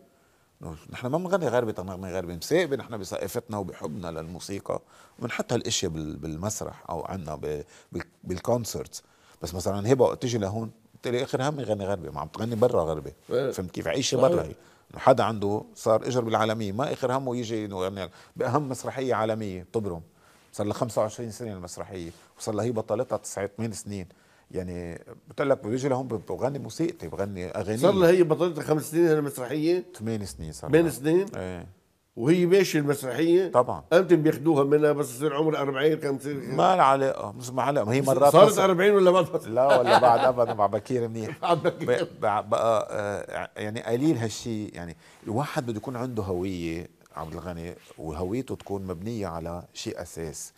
نحن ما بنغني غربي تنغني غربي مساقبه نحن بثقافتنا وبحبنا للموسيقى وبنحط هالاشياء بالمسرح او عندنا بالكونسرتس بس مثلا هبه وقت تيجي لهون بتلاقي اخر همي غني غربي ما عم تغني برا غربي إيه. فهمت كيف عيشه برا هي حدا عنده صار اجر بالعالميه ما اخر همه يجي انه يغني باهم مسرحيه عالميه بتبرم صار لها 25 سنه المسرحيه وصار لها هي بطلتها 98 سنين يعني بتقول لك بيجي لهون بغني موسيقتي بغني اغاني صار لها هي بطلتها خمس سنين المسرحيه ثمان سنين صار ثمان سنين ايه وهي ماشي المسرحيه طبعا انت بياخدوها منها بس يصير عمر 40 50 ما لها علاقه مش ما علاقه هي مرات صارت 40 ولا بعد لا ولا بعد ابدا مع بكير منيح بكير بقى آه، يعني قليل هالشيء يعني الواحد بده يكون عنده هويه عبد الغني وهويته تكون مبنيه على شيء اساس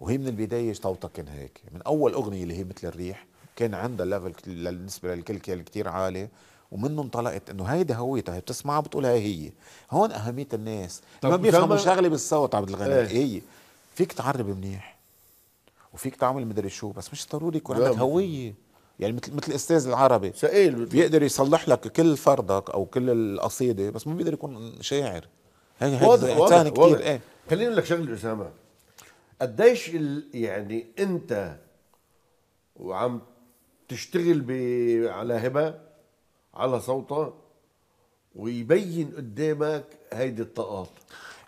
وهي من البدايه صوتها كان هيك من اول اغنيه اللي هي مثل الريح كان عندها ليفل بالنسبه للكل كان كثير عالي ومنه انطلقت انه هيدا هويتها هي بتسمعها بتقول هي هون اهميه الناس ما بيفهموا شغله بالصوت عبد الغني ايه. هي فيك تعرب منيح وفيك تعمل مدري شو بس مش ضروري يكون عندك هويه يعني مثل مثل الاستاذ العربي سائل بيقدر يصلح لك كل فردك او كل القصيده بس ما بيقدر يكون شاعر واضح واضح واضح. إيه. خليني اقول لك شغله اسامه قديش يعني انت وعم تشتغل ب... على هبه على صوتها ويبين قدامك هيدي الطاقات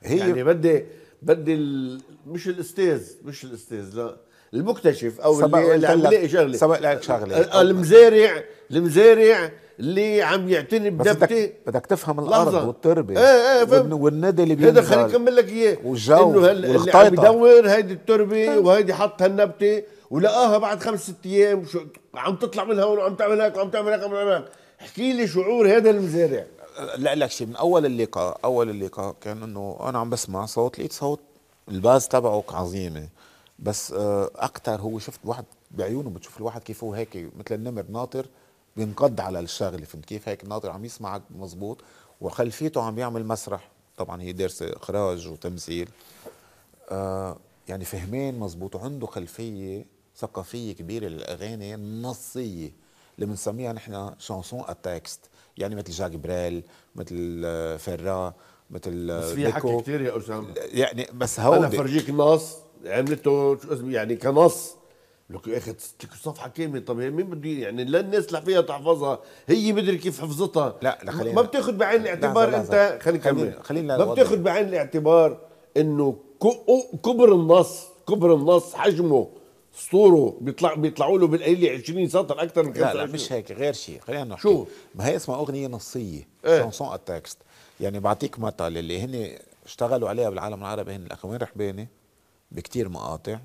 هي يعني بدي بدي ال... مش الاستاذ مش الاستاذ لا المكتشف او اللي, اللي عم يلاقي شغله سبق لك شغله المزارع المزارع اللي عم يعتني بدبته بدك تفهم الارض لحظة. والتربه ايه ايه والندى اللي بينزل هذا خليني اكمل لك اياه والجو انه هل... اللي عم يدور هيدي التربه وهيدي حط هالنبته ولقاها بعد خمس ست ايام شو عم تطلع من هون وعم تعمل هيك وعم تعمل هيك وعم تعمل احكي لي شعور هذا المزارع لا لك شيء من اول اللقاء اول اللقاء كان انه انا عم بسمع صوت لقيت صوت الباز تبعك عظيمه بس آه، اكثر هو شفت واحد بعيونه بتشوف الواحد كيف هو هيك مثل النمر ناطر بينقض على الشغل فهمت كيف هيك ناطر عم يسمعك مزبوط وخلفيته عم يعمل مسرح طبعا هي دارسه اخراج وتمثيل آه يعني فهمان مزبوط وعنده خلفيه ثقافيه كبيره للاغاني النصيه اللي بنسميها نحن شانسون اتكست يعني مثل جاك بريل مثل آه، فرا مثل آه، بس في حكي كثير يا اسامه يعني بس هو انا فرجيك نص عملته شو اسمه يعني كنص لك يا اخي صفحه كامله طب مين بده يعني لا الناس اللي فيها تحفظها هي مدري كيف حفظتها لا لا خلينا ما بتاخذ بعين الاعتبار انت خليك خلينا خلينا ما بتاخذ بعين الاعتبار انه كبر النص كبر النص حجمه سطوره بيطلع بيطلعوا له بالقليل 20 سطر اكثر من كذا لا لا مش هيك غير شيء خلينا نحكي شو ما هي اسمها اغنيه نصيه ايه؟ شانسون التكست يعني بعطيك مثل اللي هن اشتغلوا عليها بالعالم العربي هن الاخوين رحباني بكتير مقاطع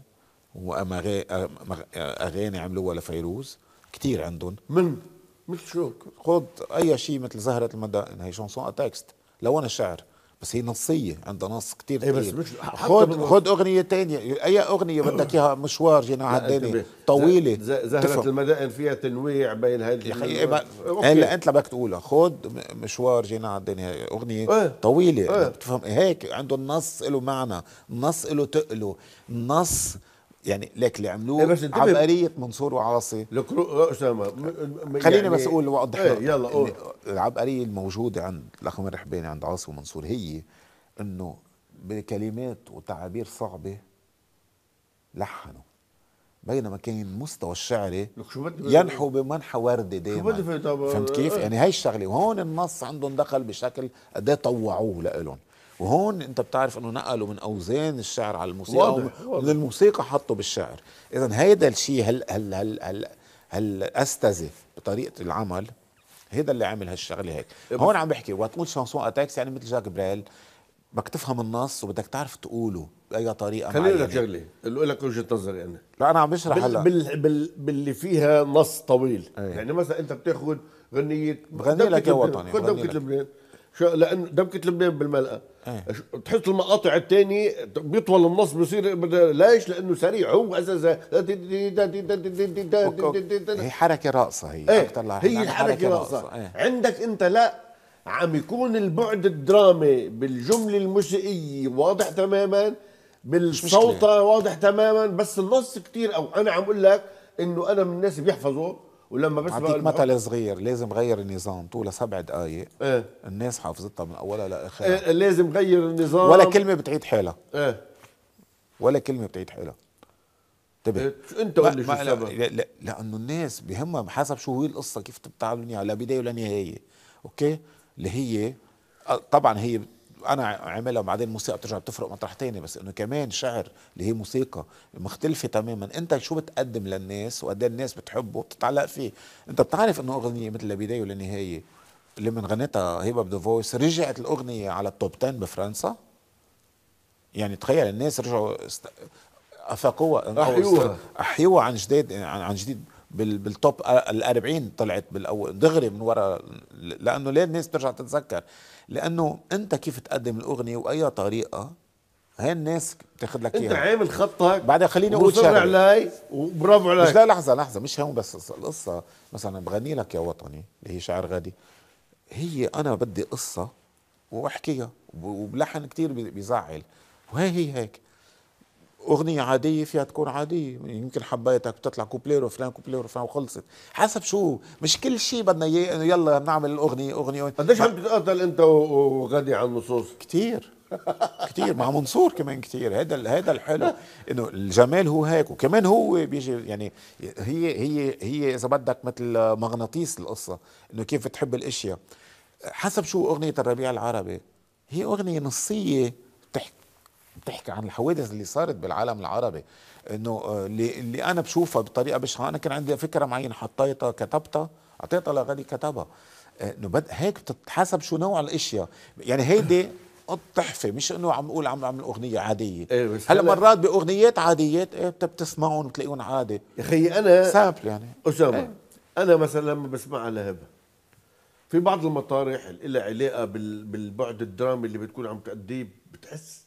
واغاني عملوها لفيروز كثير عندهم من مثل شو خذ اي شيء مثل زهره المدى هي شانسون آه، تكست لو انا شعر بس هي نصيه عندها نص كثير ايه بس مش خد خد اغنيه ثانيه اي اغنيه بدك اياها مشوار جناح الدنيا طويله زهره المدائن فيها تنويع بين هذه يا اخي هلا إيه، إيه، انت بدك تقولها خد مشوار جناح الدنيا اغنيه ايه طويله ايه بتفهم هيك عنده النص له معنى نص له تقله نص يعني لك اللي عملوه إيه، بس عبقريه منصور وعاصي اسامه خليني يعني بس اقول واوضح ايه يلا قول العبقريه الموجوده عند الاخ عمر حباني عند عاصي ومنصور هي انه بكلمات وتعابير صعبه لحنوا بينما كان مستوى الشعري ينحو بمنحى وردي دائما فهمت كيف؟ إيه. يعني هي الشغله وهون النص عندهم دخل بشكل قد إيه طوعوه لإلهم وهون انت بتعرف انه نقلوا من اوزان الشعر على الموسيقى واضح ومن الموسيقى حطوا بالشعر اذا هيدا الشيء هل هل هل هل, هل بطريقه العمل هيدا اللي عامل هالشغله هيك إيه، هون عم بحكي وتقول شانسون اتاكس يعني مثل جاك بريل بدك تفهم النص وبدك تعرف تقوله باي طريقه معينه خليني لك شغله اقول لك وجهه نظري انا لا انا عم بشرح هلا بال... بال... باللي فيها نص طويل أيه. يعني مثلا انت بتاخذ غنيه بغني لك يا وطني خذ دمكه لبنان شو لانه دمكه لبنان بالملقى أيه. تحط المقاطع الثاني بيطول النص بصير ليش لانه سريع هو اساسا هي حركه راقصه هي ايه اكثر هي الحركه راقصه ايه. عندك انت لا عم يكون البعد الدرامي بالجمله الموسيقيه واضح تماما بالصوت واضح تماما بس النص كتير او انا عم اقول لك انه انا من الناس بيحفظوا ولما بس أعطيك مثل صغير لازم غير النظام طولها سبع دقائق ايه الناس حافظتها من اولها لاخرها ايه, إيه، لازم غير النظام ولا كلمه بتعيد حالها ايه ولا كلمه بتعيد حالها انتبه إيه انت قول لي شو السبب لا لا لانه الناس بهمها حسب شو هي القصه كيف بتعلن اياها لا بدايه ولا نهايه اوكي اللي هي آه، طبعا هي انا عاملها وبعدين الموسيقى بترجع بتفرق مطرح تاني بس انه كمان شعر اللي هي موسيقى مختلفه تماما انت شو بتقدم للناس وقد إيه الناس بتحبه وبتتعلق فيه انت بتعرف انه اغنيه مثل البدايه والنهايه اللي من غنتها هبه بدو فويس رجعت الاغنيه على التوب 10 بفرنسا يعني تخيل الناس رجعوا است... افاقوها احيوها احيوها عن جديد عن جديد بالتوب ال 40 طلعت بالاول دغري من ورا لانه ليه الناس بترجع تتذكر لانه انت كيف تقدم الاغنيه واي طريقه هاي الناس بتاخذ لك اياها انت عامل خطك بعدين خليني اقول شغله علي وبرافو عليك مش لا لحظه لحظه مش هون بس القصه مثلا بغني لك يا وطني اللي هي شعر غادي هي انا بدي قصه واحكيها وبلحن كتير بيزعل وهي هي هيك اغنيه عاديه فيها تكون عاديه يمكن حبيتك بتطلع كوبليرو فلان كوبليرو فلان وخلصت حسب شو مش كل شيء بدنا اياه انه يلا بنعمل اغنيه اغنيه قديش عم تتقاتل انت وغادي على النصوص كثير كثير مع منصور كمان كثير هذا هذا الحلو انه الجمال هو هيك وكمان هو بيجي يعني هي هي هي اذا بدك مثل مغناطيس القصه انه كيف بتحب الاشياء حسب شو اغنيه الربيع العربي هي اغنيه نصيه بتحكي عن الحوادث اللي صارت بالعالم العربي انه آه، اللي, اللي انا بشوفها بطريقه بشعه انا كان عندي فكره معينه حطيتها كتبتها اعطيتها لغالي كتبها آه، انه بد هيك بتتحسب شو نوع الاشياء يعني هيدي تحفه مش انه عم اقول عم اعمل اغنيه عاديه إيه هلا مرات باغنيات عاديات إيه بتسمعهم بتلاقيهم عادي يا اخي انا سامبل يعني اسامه إيه؟ انا مثلا لما بسمعها هبه في بعض المطارح اللي لها علاقه بالبعد الدرامي اللي بتكون عم تأديه بتحس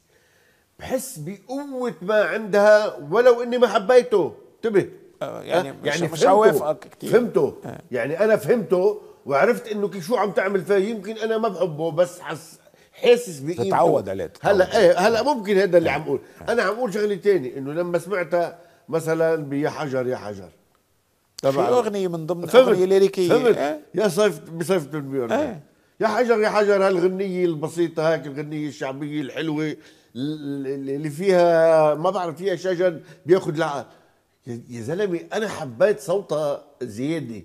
بحس بقوه ما عندها ولو اني ما حبيته انتبه آه، يعني أه؟ يعني مش هوافقك كثير فهمته أه. يعني انا فهمته وعرفت انه شو عم تعمل فيه يمكن انا ما بحبه بس حس حاسس بقيمته تتعود عليه هلا ايه هلا ممكن هذا اللي أه. عم اقول آه. انا عم اقول شغله ثانيه انه لما سمعتها مثلا بيا حجر يا حجر طبعا شو اغنيه من ضمن اغنيه ليريكيه فهمت أه؟ يا صيف بصيف بنيويورك أه؟ يا حجر يا حجر هالغنيه البسيطه هيك الغنيه الشعبيه الحلوه اللي فيها ما بعرف فيها شجن بياخذ لعب يا زلمه انا حبيت صوتها زياده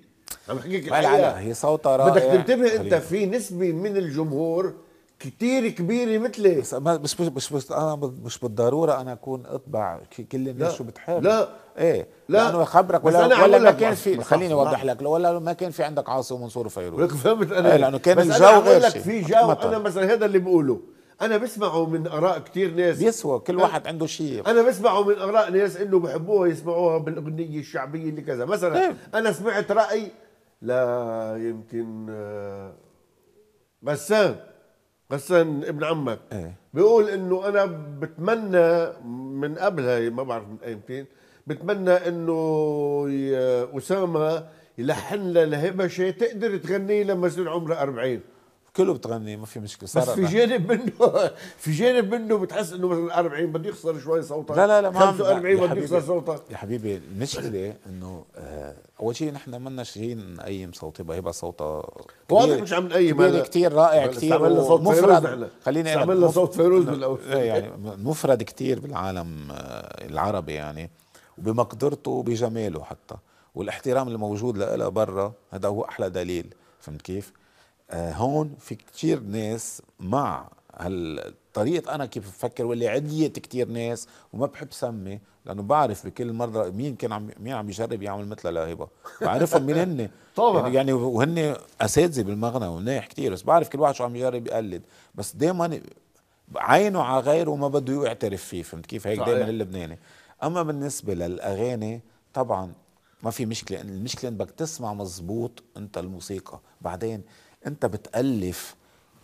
عم بحكيك لا لا هي صوتها رائع بدك تنتبه انت في نسبه من الجمهور كتير كبيره مثلي بس مش مش بس انا مش بالضروره انا اكون اطبع كل الناس شو بتحب لا ايه لا لانه خبرك ولا أنا ولا ما كان في خليني اوضح لك ولا ما كان في عندك عاصم ومنصور وفيروز لك فهمت انا إيه لانه كان الجو غير لك في جو انا مثلا هذا اللي بقوله انا بسمعه من اراء كثير ناس بيسوى كل واحد عنده شيء انا بسمعه من اراء ناس انه بحبوها يسمعوها بالاغنيه الشعبيه اللي كذا مثلا إيه. انا سمعت راي لا يمكن آه، غسان غسان ابن عمك ايه. بيقول انه انا بتمنى من قبلها ما بعرف من ايمتين بتمنى انه اسامه يلحن لها لهبشه تقدر تغني لما يصير عمرها 40 كله بتغني ما في مشكله صار بس في جانب منه في جانب منه بتحس انه مثلا 40 بده يخسر شوي صوتك لا لا لا ما 45 بده يخسر صوتك يا حبيبي المشكله انه آه اول شيء نحن منا جايين نقيم صوتي بهيبه صوتها واضح مش عم نقيم هذا كثير رائع كثير مفرد خليني استعملنا صوت فيروز بالاول إيه، يعني مفرد كثير بالعالم آه، العربي يعني وبمقدرته وبجماله حتى والاحترام الموجود لها برا هذا هو احلى دليل فهمت كيف؟ آه، هون في كتير ناس مع هالطريقة أنا كيف بفكر واللي عديت كتير ناس وما بحب سمي لأنه بعرف بكل مرة مين كان عم مين عم يجرب يعمل مثلها لهيبة بعرفهم مين هن طبعا يعني, يعني وهن أساتذة بالمغنى ومناح كتير بس بعرف كل واحد شو عم يجرب يقلد بس دايما عينه على غيره وما بده يعترف فيه فهمت كيف هيك دايما اللبناني أما بالنسبة للأغاني طبعا ما في مشكلة المشكلة انك تسمع مزبوط انت الموسيقى بعدين انت بتالف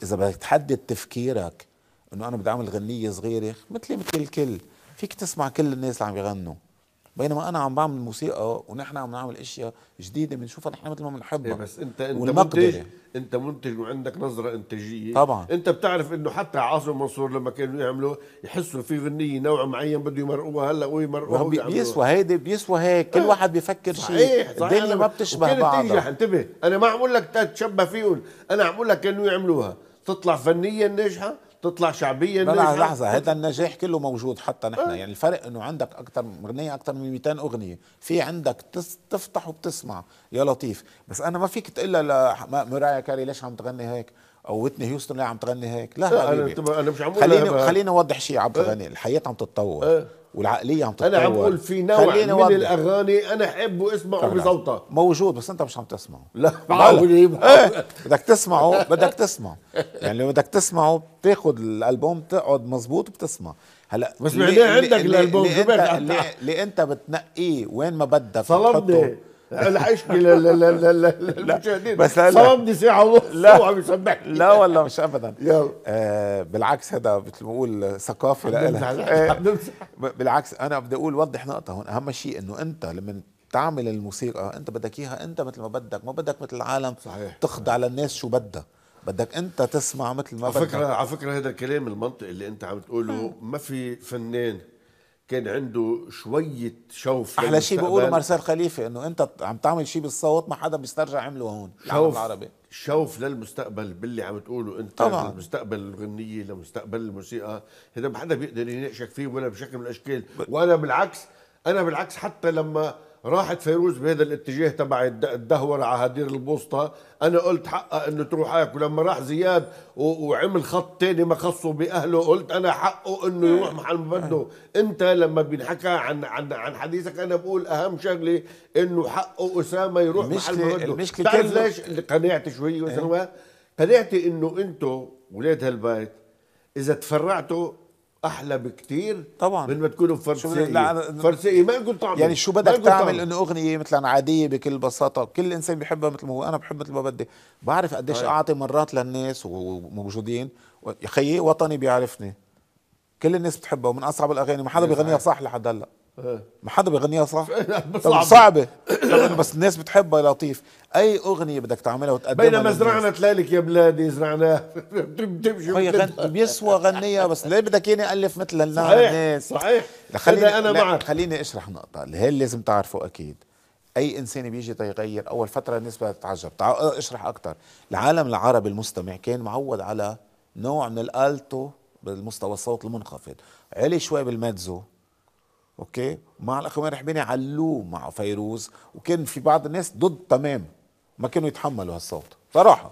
اذا بدك تحدد تفكيرك انه انا بدي اعمل غنيه صغيره مثلي مثل الكل فيك تسمع كل الناس اللي عم يغنوا بينما انا عم بعمل موسيقى ونحن عم نعمل اشياء جديده بنشوفها نحن مثل ما بنحبها إيه بس انت انت منتج انت منتج وعندك نظره انتاجيه طبعا انت بتعرف انه حتى عاصم منصور لما كانوا يعملوا يحسوا في فنيه نوع معين بده يمرقوها هلا ويمرقوها بيسوى هيدي بيسوى هيك كل إيه. واحد بيفكر شيء صحيح صحيح الدنيا ما بتشبه بعضها تنجح انتبه انا ما عم اقول لك تتشبه فيهم انا عم اقول لك كانوا يعملوها تطلع فنيا ناجحه تطلع شعبيا لا لحظه هذا النجاح كله موجود حتى نحن إيه. يعني الفرق انه عندك اكثر اغنيه اكثر من 200 اغنيه في عندك تس تفتح وبتسمع يا لطيف بس انا ما فيك تقول لها مرايا كاري ليش عم تغني هيك او ويتني هيوستن ليه عم تغني هيك لا, لا انا, أنا مش عم خليني خليني اوضح شيء عم إيه. تغني الحياه عم تتطور إيه. والعقليه عم تتطور انا عم بقول في نوع من وابدأ. الاغاني انا احبه اسمعه بصوتها موجود بس انت مش عم تسمعه لا معقول ايه بدك تسمعه بدك تسمعه يعني لو بدك تسمعه بتاخذ الالبوم بتقعد مزبوط وبتسمع هلا بس معناه عندك الالبوم اللي, بدك اللي انت بتنقيه وين ما بدك صلبني لا للمشاهدين بس لا صممني ساعه ونص لا بيسمعني لا والله مش ابدا يلا آه، بالعكس هذا مثل ما بقول ثقافه آه، بالعكس انا بدي اقول وضح نقطه هون اهم شيء انه انت لما تعمل الموسيقى انت بدك اياها انت مثل ما بدك ما بدك مثل العالم صحيح تخضع للناس شو بدها بدك انت تسمع مثل ما على بدك على فكره على فكره هذا الكلام المنطق اللي انت عم تقوله ما في فنان كان عنده شوية شوف أحلى شيء بيقوله مارسيل خليفة إنه أنت عم تعمل شيء بالصوت ما حدا بيسترجع عمله هون شوف العربي شوف للمستقبل باللي عم تقوله أنت طبعا. لمستقبل الغنية لمستقبل الموسيقى هذا ما حدا بيقدر يناقشك فيه ولا بشكل من الأشكال وأنا بالعكس أنا بالعكس حتى لما راحت فيروز بهذا الاتجاه تبع الدهور على هدير البوسطة أنا قلت حقه أنه تروح هيك ولما راح زياد وعمل خط تاني ما خصه بأهله قلت أنا حقه أنه يروح محل ما بده أنت لما بينحكى عن, عن عن حديثك أنا بقول أهم شغلة أنه حقه أسامة يروح محل ما بده المشكلة تعرف ليش قناعتي شو هي أسامة إيه. قناعتي أنه أنتو ولاد هالبيت إذا تفرعتوا احلى بكتير طبعا من ما تكونوا بفرسيه فرسيه ما يكون طعم يعني شو بدك تعمل انه اغنيه مثلا عاديه بكل بساطه كل انسان بيحبها مثل ما هو انا بحب مثل ما بدي بعرف قديش هاي. طيب. اعطي مرات للناس وموجودين يا خيي وطني بيعرفني كل الناس بتحبها ومن اصعب الاغاني ما حدا بيغنيها صح لحد هلا ما حدا بيغنيها صح صعبة صعبه بس الناس بتحبها لطيف اي اغنيه بدك تعملها وتقدمها بينما زرعنا تلالك يا بلادي زرعنا بتمشي هي غن... بيسوى غنيها بس ليه بدك اياني الف مثل الناس صحيح صحيح انا معك خليني اشرح نقطه اللي هي لازم تعرفه اكيد اي انسان بيجي تيغير اول فتره الناس بدها تتعجب تعال اشرح اكثر العالم العربي المستمع كان معود على نوع من الالتو بالمستوى الصوت المنخفض علي شوي بالميدزو اوكي مع الاخوان رحباني علوه مع فيروز وكان في بعض الناس ضد تمام ما كانوا يتحملوا هالصوت صراحه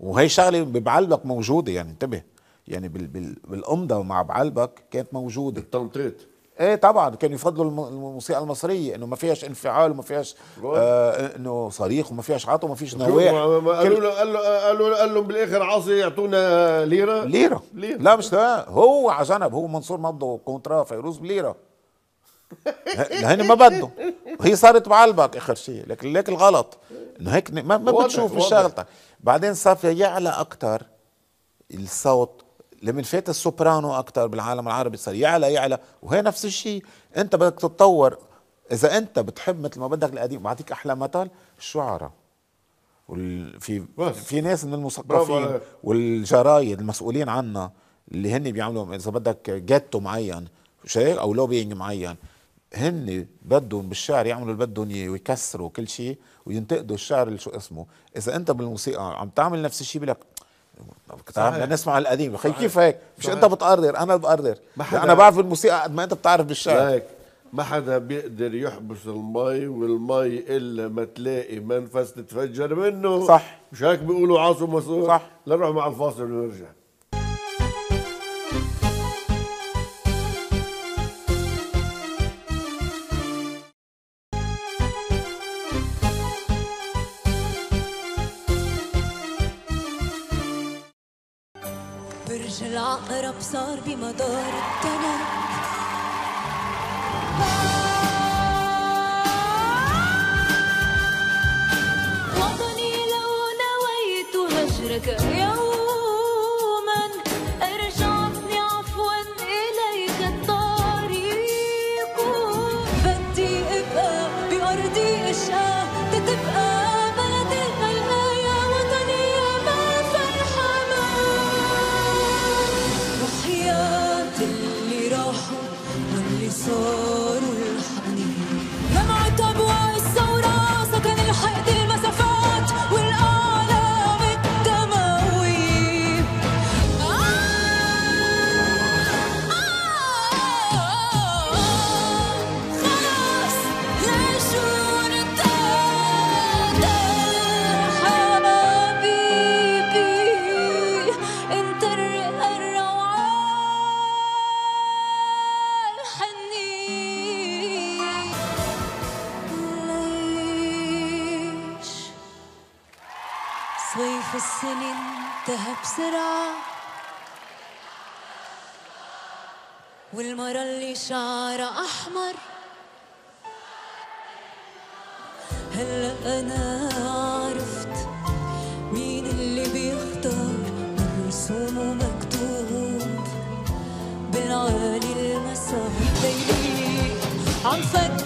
وهي شغله ببعلبك موجوده يعني انتبه يعني بال بال بالامضه مع بعلبك كانت موجوده التنطيط ايه طبعا كانوا يفضلوا الموسيقى المصريه انه ما فيهاش انفعال وما فيهاش آه انه صريخ وما فيهاش عطا وما فيش نواح قالوا له قالوا قالوا قالوا له قال لهم بالاخر عاصي يعطونا آه، ليره ليره, ليرة. لا مش لا هو على جنب هو منصور مضوا كونترا فيروز بليره لهن ما بده وهي صارت بعلبك اخر شيء لكن ليك الغلط انه هيك ما, ما بتشوف الشغله بعدين صار يعلى اكثر الصوت لما فات السوبرانو اكثر بالعالم العربي صار يعلى يعلى وهي نفس الشيء انت بدك تتطور اذا انت بتحب مثل ما بدك القديم بعطيك احلى مثل الشعراء في في ناس من المثقفين والجرايد المسؤولين عنا اللي هن بيعملوا اذا بدك جيتو معين شيء او لوبينج معين هن بدهم بالشعر يعملوا اللي بدهم اياه ويكسروا كل شيء وينتقدوا الشعر اللي شو اسمه، اذا انت بالموسيقى عم تعمل نفس الشيء بلك كنت عم نسمع القديم خي كيف هيك؟ مش صحيح. انت بتقرر انا بقرر انا بعرف الموسيقى قد ما انت بتعرف بالشعر هيك ما حدا بيقدر يحبس المي والمي الا ما تلاقي منفس تتفجر منه صح مش هيك بيقولوا عاصم مسؤول صح لنروح مع الفاصل ونرجع السيارة اللي شعرها أحمر هلا أنا عرفت مين اللي بيختار مرسومه مكتوب بالعالي المسار بيبي عم فكر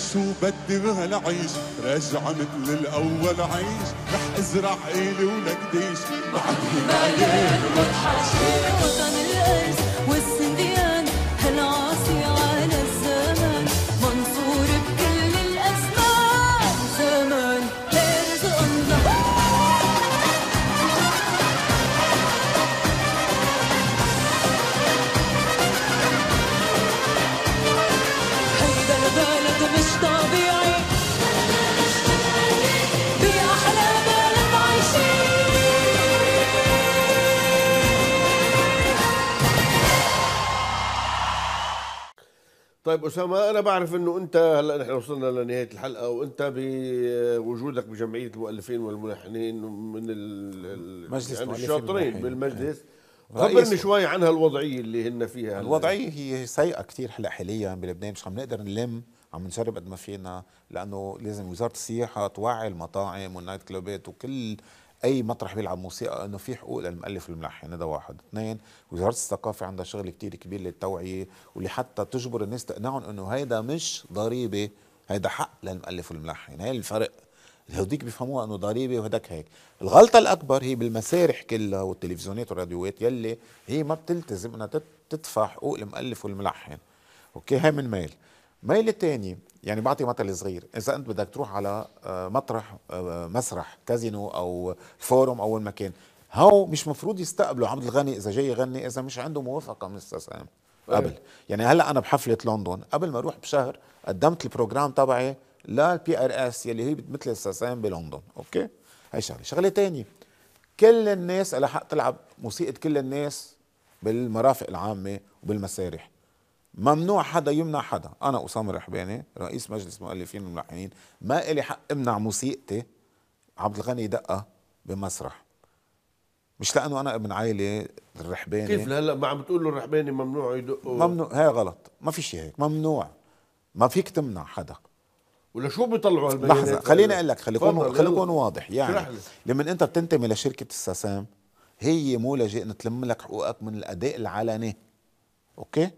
بس وبدبها بهالعيش رجع مثل الاول عيش رح ازرع الي ولا قديش بعد ما يغلط حشيش وطن الارز طيب اسامه انا بعرف انه انت هلا نحن وصلنا لنهايه الحلقه وانت بوجودك آه، بجمعيه المؤلفين والملحنين من المجلس يعني الشاطرين بالمجلس خبرني شوي عن هالوضعيه اللي هن فيها الوضعيه هي سيئه كثير هلا حاليا بلبنان مش عم نقدر نلم عم نجرب قد ما فينا لانه لازم وزاره السياحه توعي المطاعم والنايت كلوبات وكل اي مطرح بيلعب موسيقى انه في حقوق للمؤلف والملحن هذا واحد اثنين وزاره الثقافه عندها شغل كتير كبير للتوعيه ولحتى تجبر الناس تقنعهم انه هيدا مش ضريبه هيدا حق للمؤلف والملحن هي الفرق هوديك بيفهموها انه ضريبه وهداك هيك الغلطه الاكبر هي بالمسارح كلها والتلفزيونات والراديوات يلي هي ما بتلتزم انها تدفع حقوق المؤلف والملحن اوكي هاي من ميل ميل الثاني يعني بعطي مثل صغير اذا انت بدك تروح على آه، مطرح آه، مسرح كازينو او فورم او المكان هاو مش مفروض يستقبلوا عبد الغني اذا جاي يغني اذا مش عنده موافقه من السسام إيه. قبل يعني هلا انا بحفله لندن قبل ما اروح بشهر قدمت البروجرام تبعي للبي ار اس يلي هي مثل السسام بلندن اوكي هي شغله شغله تانية كل الناس لها حق تلعب موسيقى كل الناس بالمرافق العامه وبالمسارح ممنوع حدا يمنع حدا انا اسامه الرحباني رئيس مجلس مؤلفين الملحنين ما إلي حق امنع موسيقتي عبد الغني دقه بمسرح مش لانه انا ابن عائله الرحباني كيف هلا ما عم بتقول له الرحباني ممنوع يدق ممنوع هي غلط ما في شيء هيك ممنوع ما فيك تمنع حدا ولا شو بيطلعوا هالبيانات لحظه خليني اقول لك خلي اكون خلي اكون واضح يعني لما انت بتنتمي لشركه السسام هي مولجه انه تلم لك حقوقك من الاداء العلني اوكي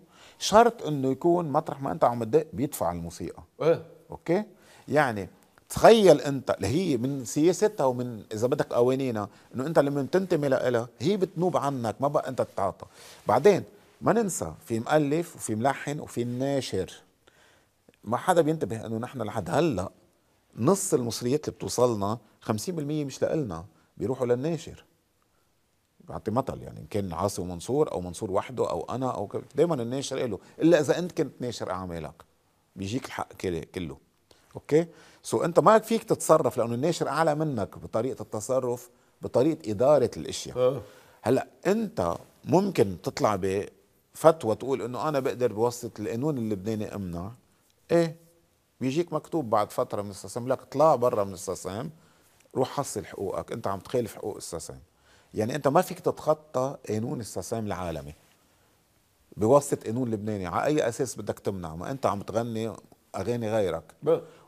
شرط انه يكون مطرح ما انت عم تدق بيدفع الموسيقى ايه اوكي يعني تخيل انت اللي هي من سياستها ومن اذا بدك قوانينها انه انت لما بتنتمي لها هي بتنوب عنك ما بقى انت تتعاطى بعدين ما ننسى في مؤلف وفي ملحن وفي ناشر ما حدا بينتبه انه نحن لحد هلا نص المصريات اللي بتوصلنا 50% مش لإلنا بيروحوا للناشر بعطي مثل يعني ان كان عاصي ومنصور او منصور وحده او انا او كده دايما الناشر له الا اذا انت كنت ناشر اعمالك بيجيك الحق كله اوكي سو انت ما فيك تتصرف لانه الناشر اعلى منك بطريقه التصرف بطريقه اداره الاشياء آه. هلا انت ممكن تطلع بفتوى تقول انه انا بقدر بواسطه القانون اللبناني امنع ايه بيجيك مكتوب بعد فتره من السسام لك اطلع برا من السسام روح حصل حقوقك انت عم تخالف حقوق السسام يعني انت ما فيك تتخطى قانون السسام العالمي بواسطه قانون لبناني على اي اساس بدك تمنع ما انت عم تغني اغاني غيرك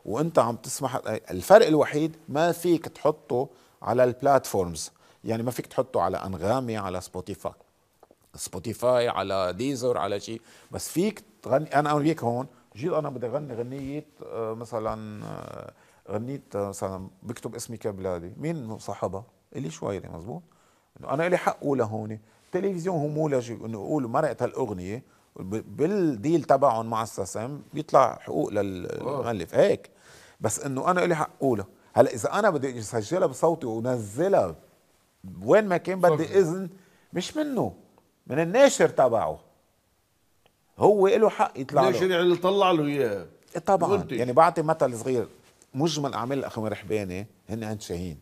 وانت عم تسمح الفرق الوحيد ما فيك تحطه على البلاتفورمز يعني ما فيك تحطه على انغامي على سبوتيفاي سبوتيفاي على ديزر على شيء بس فيك تغني انا وياك هون جيت انا بدي اغني غنيه آه، مثلا آه، غنيت آه، مثلا بكتب اسمي كبلادي مين صاحبها؟ الي شويري مزبوط انه انا لي حق اقولها هون التلفزيون هو مو لج انه يقولوا مرقت هالاغنيه بالديل تبعهم مع السسم بيطلع حقوق للمؤلف هيك بس انه انا لي حق اقولها هلا اذا انا بدي اسجلها بصوتي ونزلها وين ما كان بدي اذن مش منه من الناشر تبعه هو له حق يطلع له الناشر يعني اللي طلع له اياه إيه طبعا منتج. يعني بعطي مثل صغير مجمل اعمال الاخ مرحباني هن عند شاهين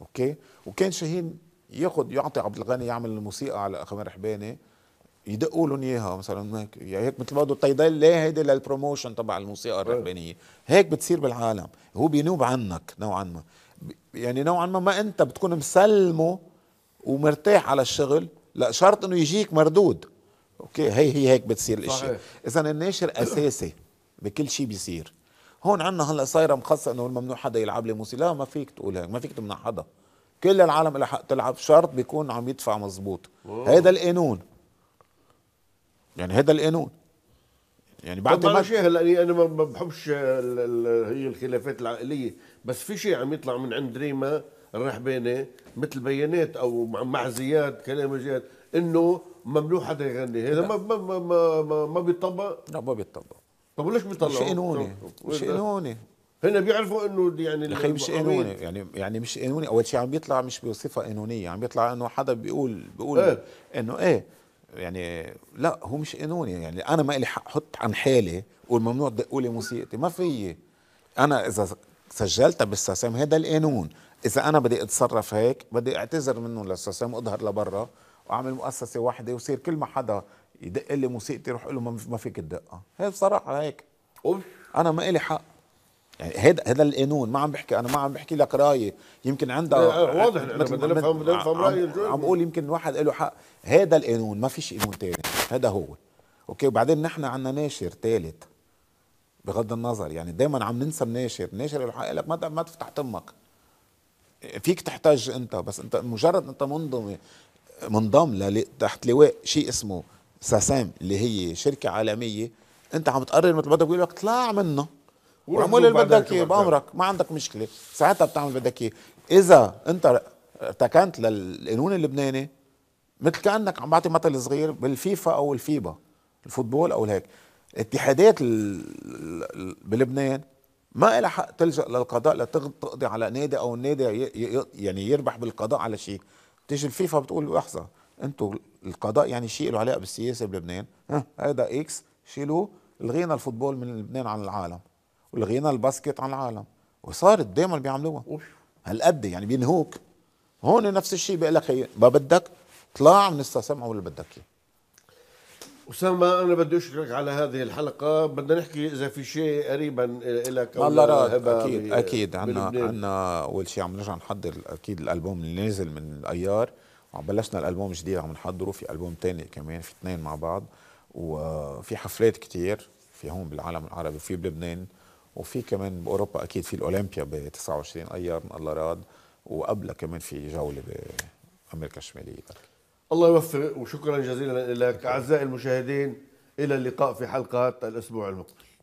اوكي وكان شاهين ياخذ يعطي عبد الغني يعمل الموسيقى على اخوان حباني يدقوا لهم اياها مثلا هيك يعني هيك مثل ما بده طيضل ليه هيدي للبروموشن تبع الموسيقى إيه. الرحبانيه هيك بتصير بالعالم هو بينوب عنك نوعا ما يعني نوعا ما ما انت بتكون مسلمه ومرتاح على الشغل لا شرط انه يجيك مردود اوكي هي هي هيك بتصير الاشياء اذا الناشر اساسي بكل شيء بيصير هون عندنا هلا صايره مخصصه انه ممنوع حدا يلعب لي موسيقى لا ما فيك تقول هيك ما فيك تمنع حدا كل العالم اللي حق تلعب شرط بيكون عم يدفع مزبوط هذا القانون يعني هذا القانون يعني بعد ما شيء هلا انا ما بحبش هي الخلافات العائليه بس في شيء عم يطلع من عند ريما الرحباني مثل بيانات او مع زياد كلام زياد انه ممنوع حدا يغني هذا ما ما ما ما, ما بيطبق لا ما بيطبق طب ليش بيطلعوا؟ شيء قانوني شيء قانوني هن بيعرفوا انه يعني اخي مش قانوني يعني يعني مش قانوني اول شيء عم بيطلع مش بصفه قانونيه عم بيطلع انه حدا بيقول بيقول ايه؟ انه ايه يعني لا هو مش قانوني يعني انا ما لي حق احط عن حالي اقول ممنوع تدقوا لي موسيقتي ما في انا اذا سجلتها بالساسام هذا القانون اذا انا بدي اتصرف هيك بدي اعتذر منه للساسام واظهر لبرا واعمل مؤسسه واحده ويصير كل ما حدا يدق لي موسيقتي روح له ما فيك تدقها هي بصراحه هيك انا ما لي حق يعني هذا هذا القانون ما عم بحكي انا ما عم بحكي لك رايي يمكن عندها إيه، إيه، واضح مثل بدنا نفهم راي الجو عم بقول يمكن واحد له حق هذا القانون ما فيش قانون ثاني هذا هو اوكي وبعدين نحن عندنا ناشر ثالث بغض النظر يعني دائما عم ننسى الناشر الناشر له حق لك ما ما تفتح تمك فيك تحتاج انت بس انت مجرد انت منضم منضم تحت لواء شيء اسمه ساسام اللي هي شركه عالميه انت عم تقرر مثل ما بقول لك طلع منه واعمل اللي بدك اياه بامرك ما عندك مشكله ساعتها بتعمل بدك اياه اذا انت ارتكنت للقانون اللبناني مثل كانك عم بعطي مثل صغير بالفيفا او الفيبا الفوتبول او هيك اتحادات بلبنان ما لها حق تلجا للقضاء لتقضي على نادي او النادي يعني يربح بالقضاء على شيء بتيجي الفيفا بتقول لحظه انتم القضاء يعني شيء له علاقه بالسياسه بلبنان هذا اكس شيلوه الغينا الفوتبول من لبنان عن العالم ولغينا الباسكت على العالم وصارت دايما بيعملوها هالقد يعني بينهوك هون نفس الشيء بيقول لك هي ما بدك طلع من السمع ولا بدك اياه اسامه انا بدي اشكرك على هذه الحلقه بدنا نحكي اذا في شيء قريبا لك او لا اكيد اكيد عندنا عندنا اول شيء عم نرجع نحضر اكيد الالبوم اللي نازل من الايار وعم بلشنا الالبوم الجديد عم نحضره في البوم تاني كمان في اثنين مع بعض وفي حفلات كتير في هون بالعالم العربي وفي بلبنان وفي كمان باوروبا اكيد في الاولمبيا ب 29 ايار من الله راد وقبلها كمان في جوله بامريكا الشماليه الله يوفقك وشكرا جزيلا لك اعزائي المشاهدين الى اللقاء في حلقات الاسبوع المقبل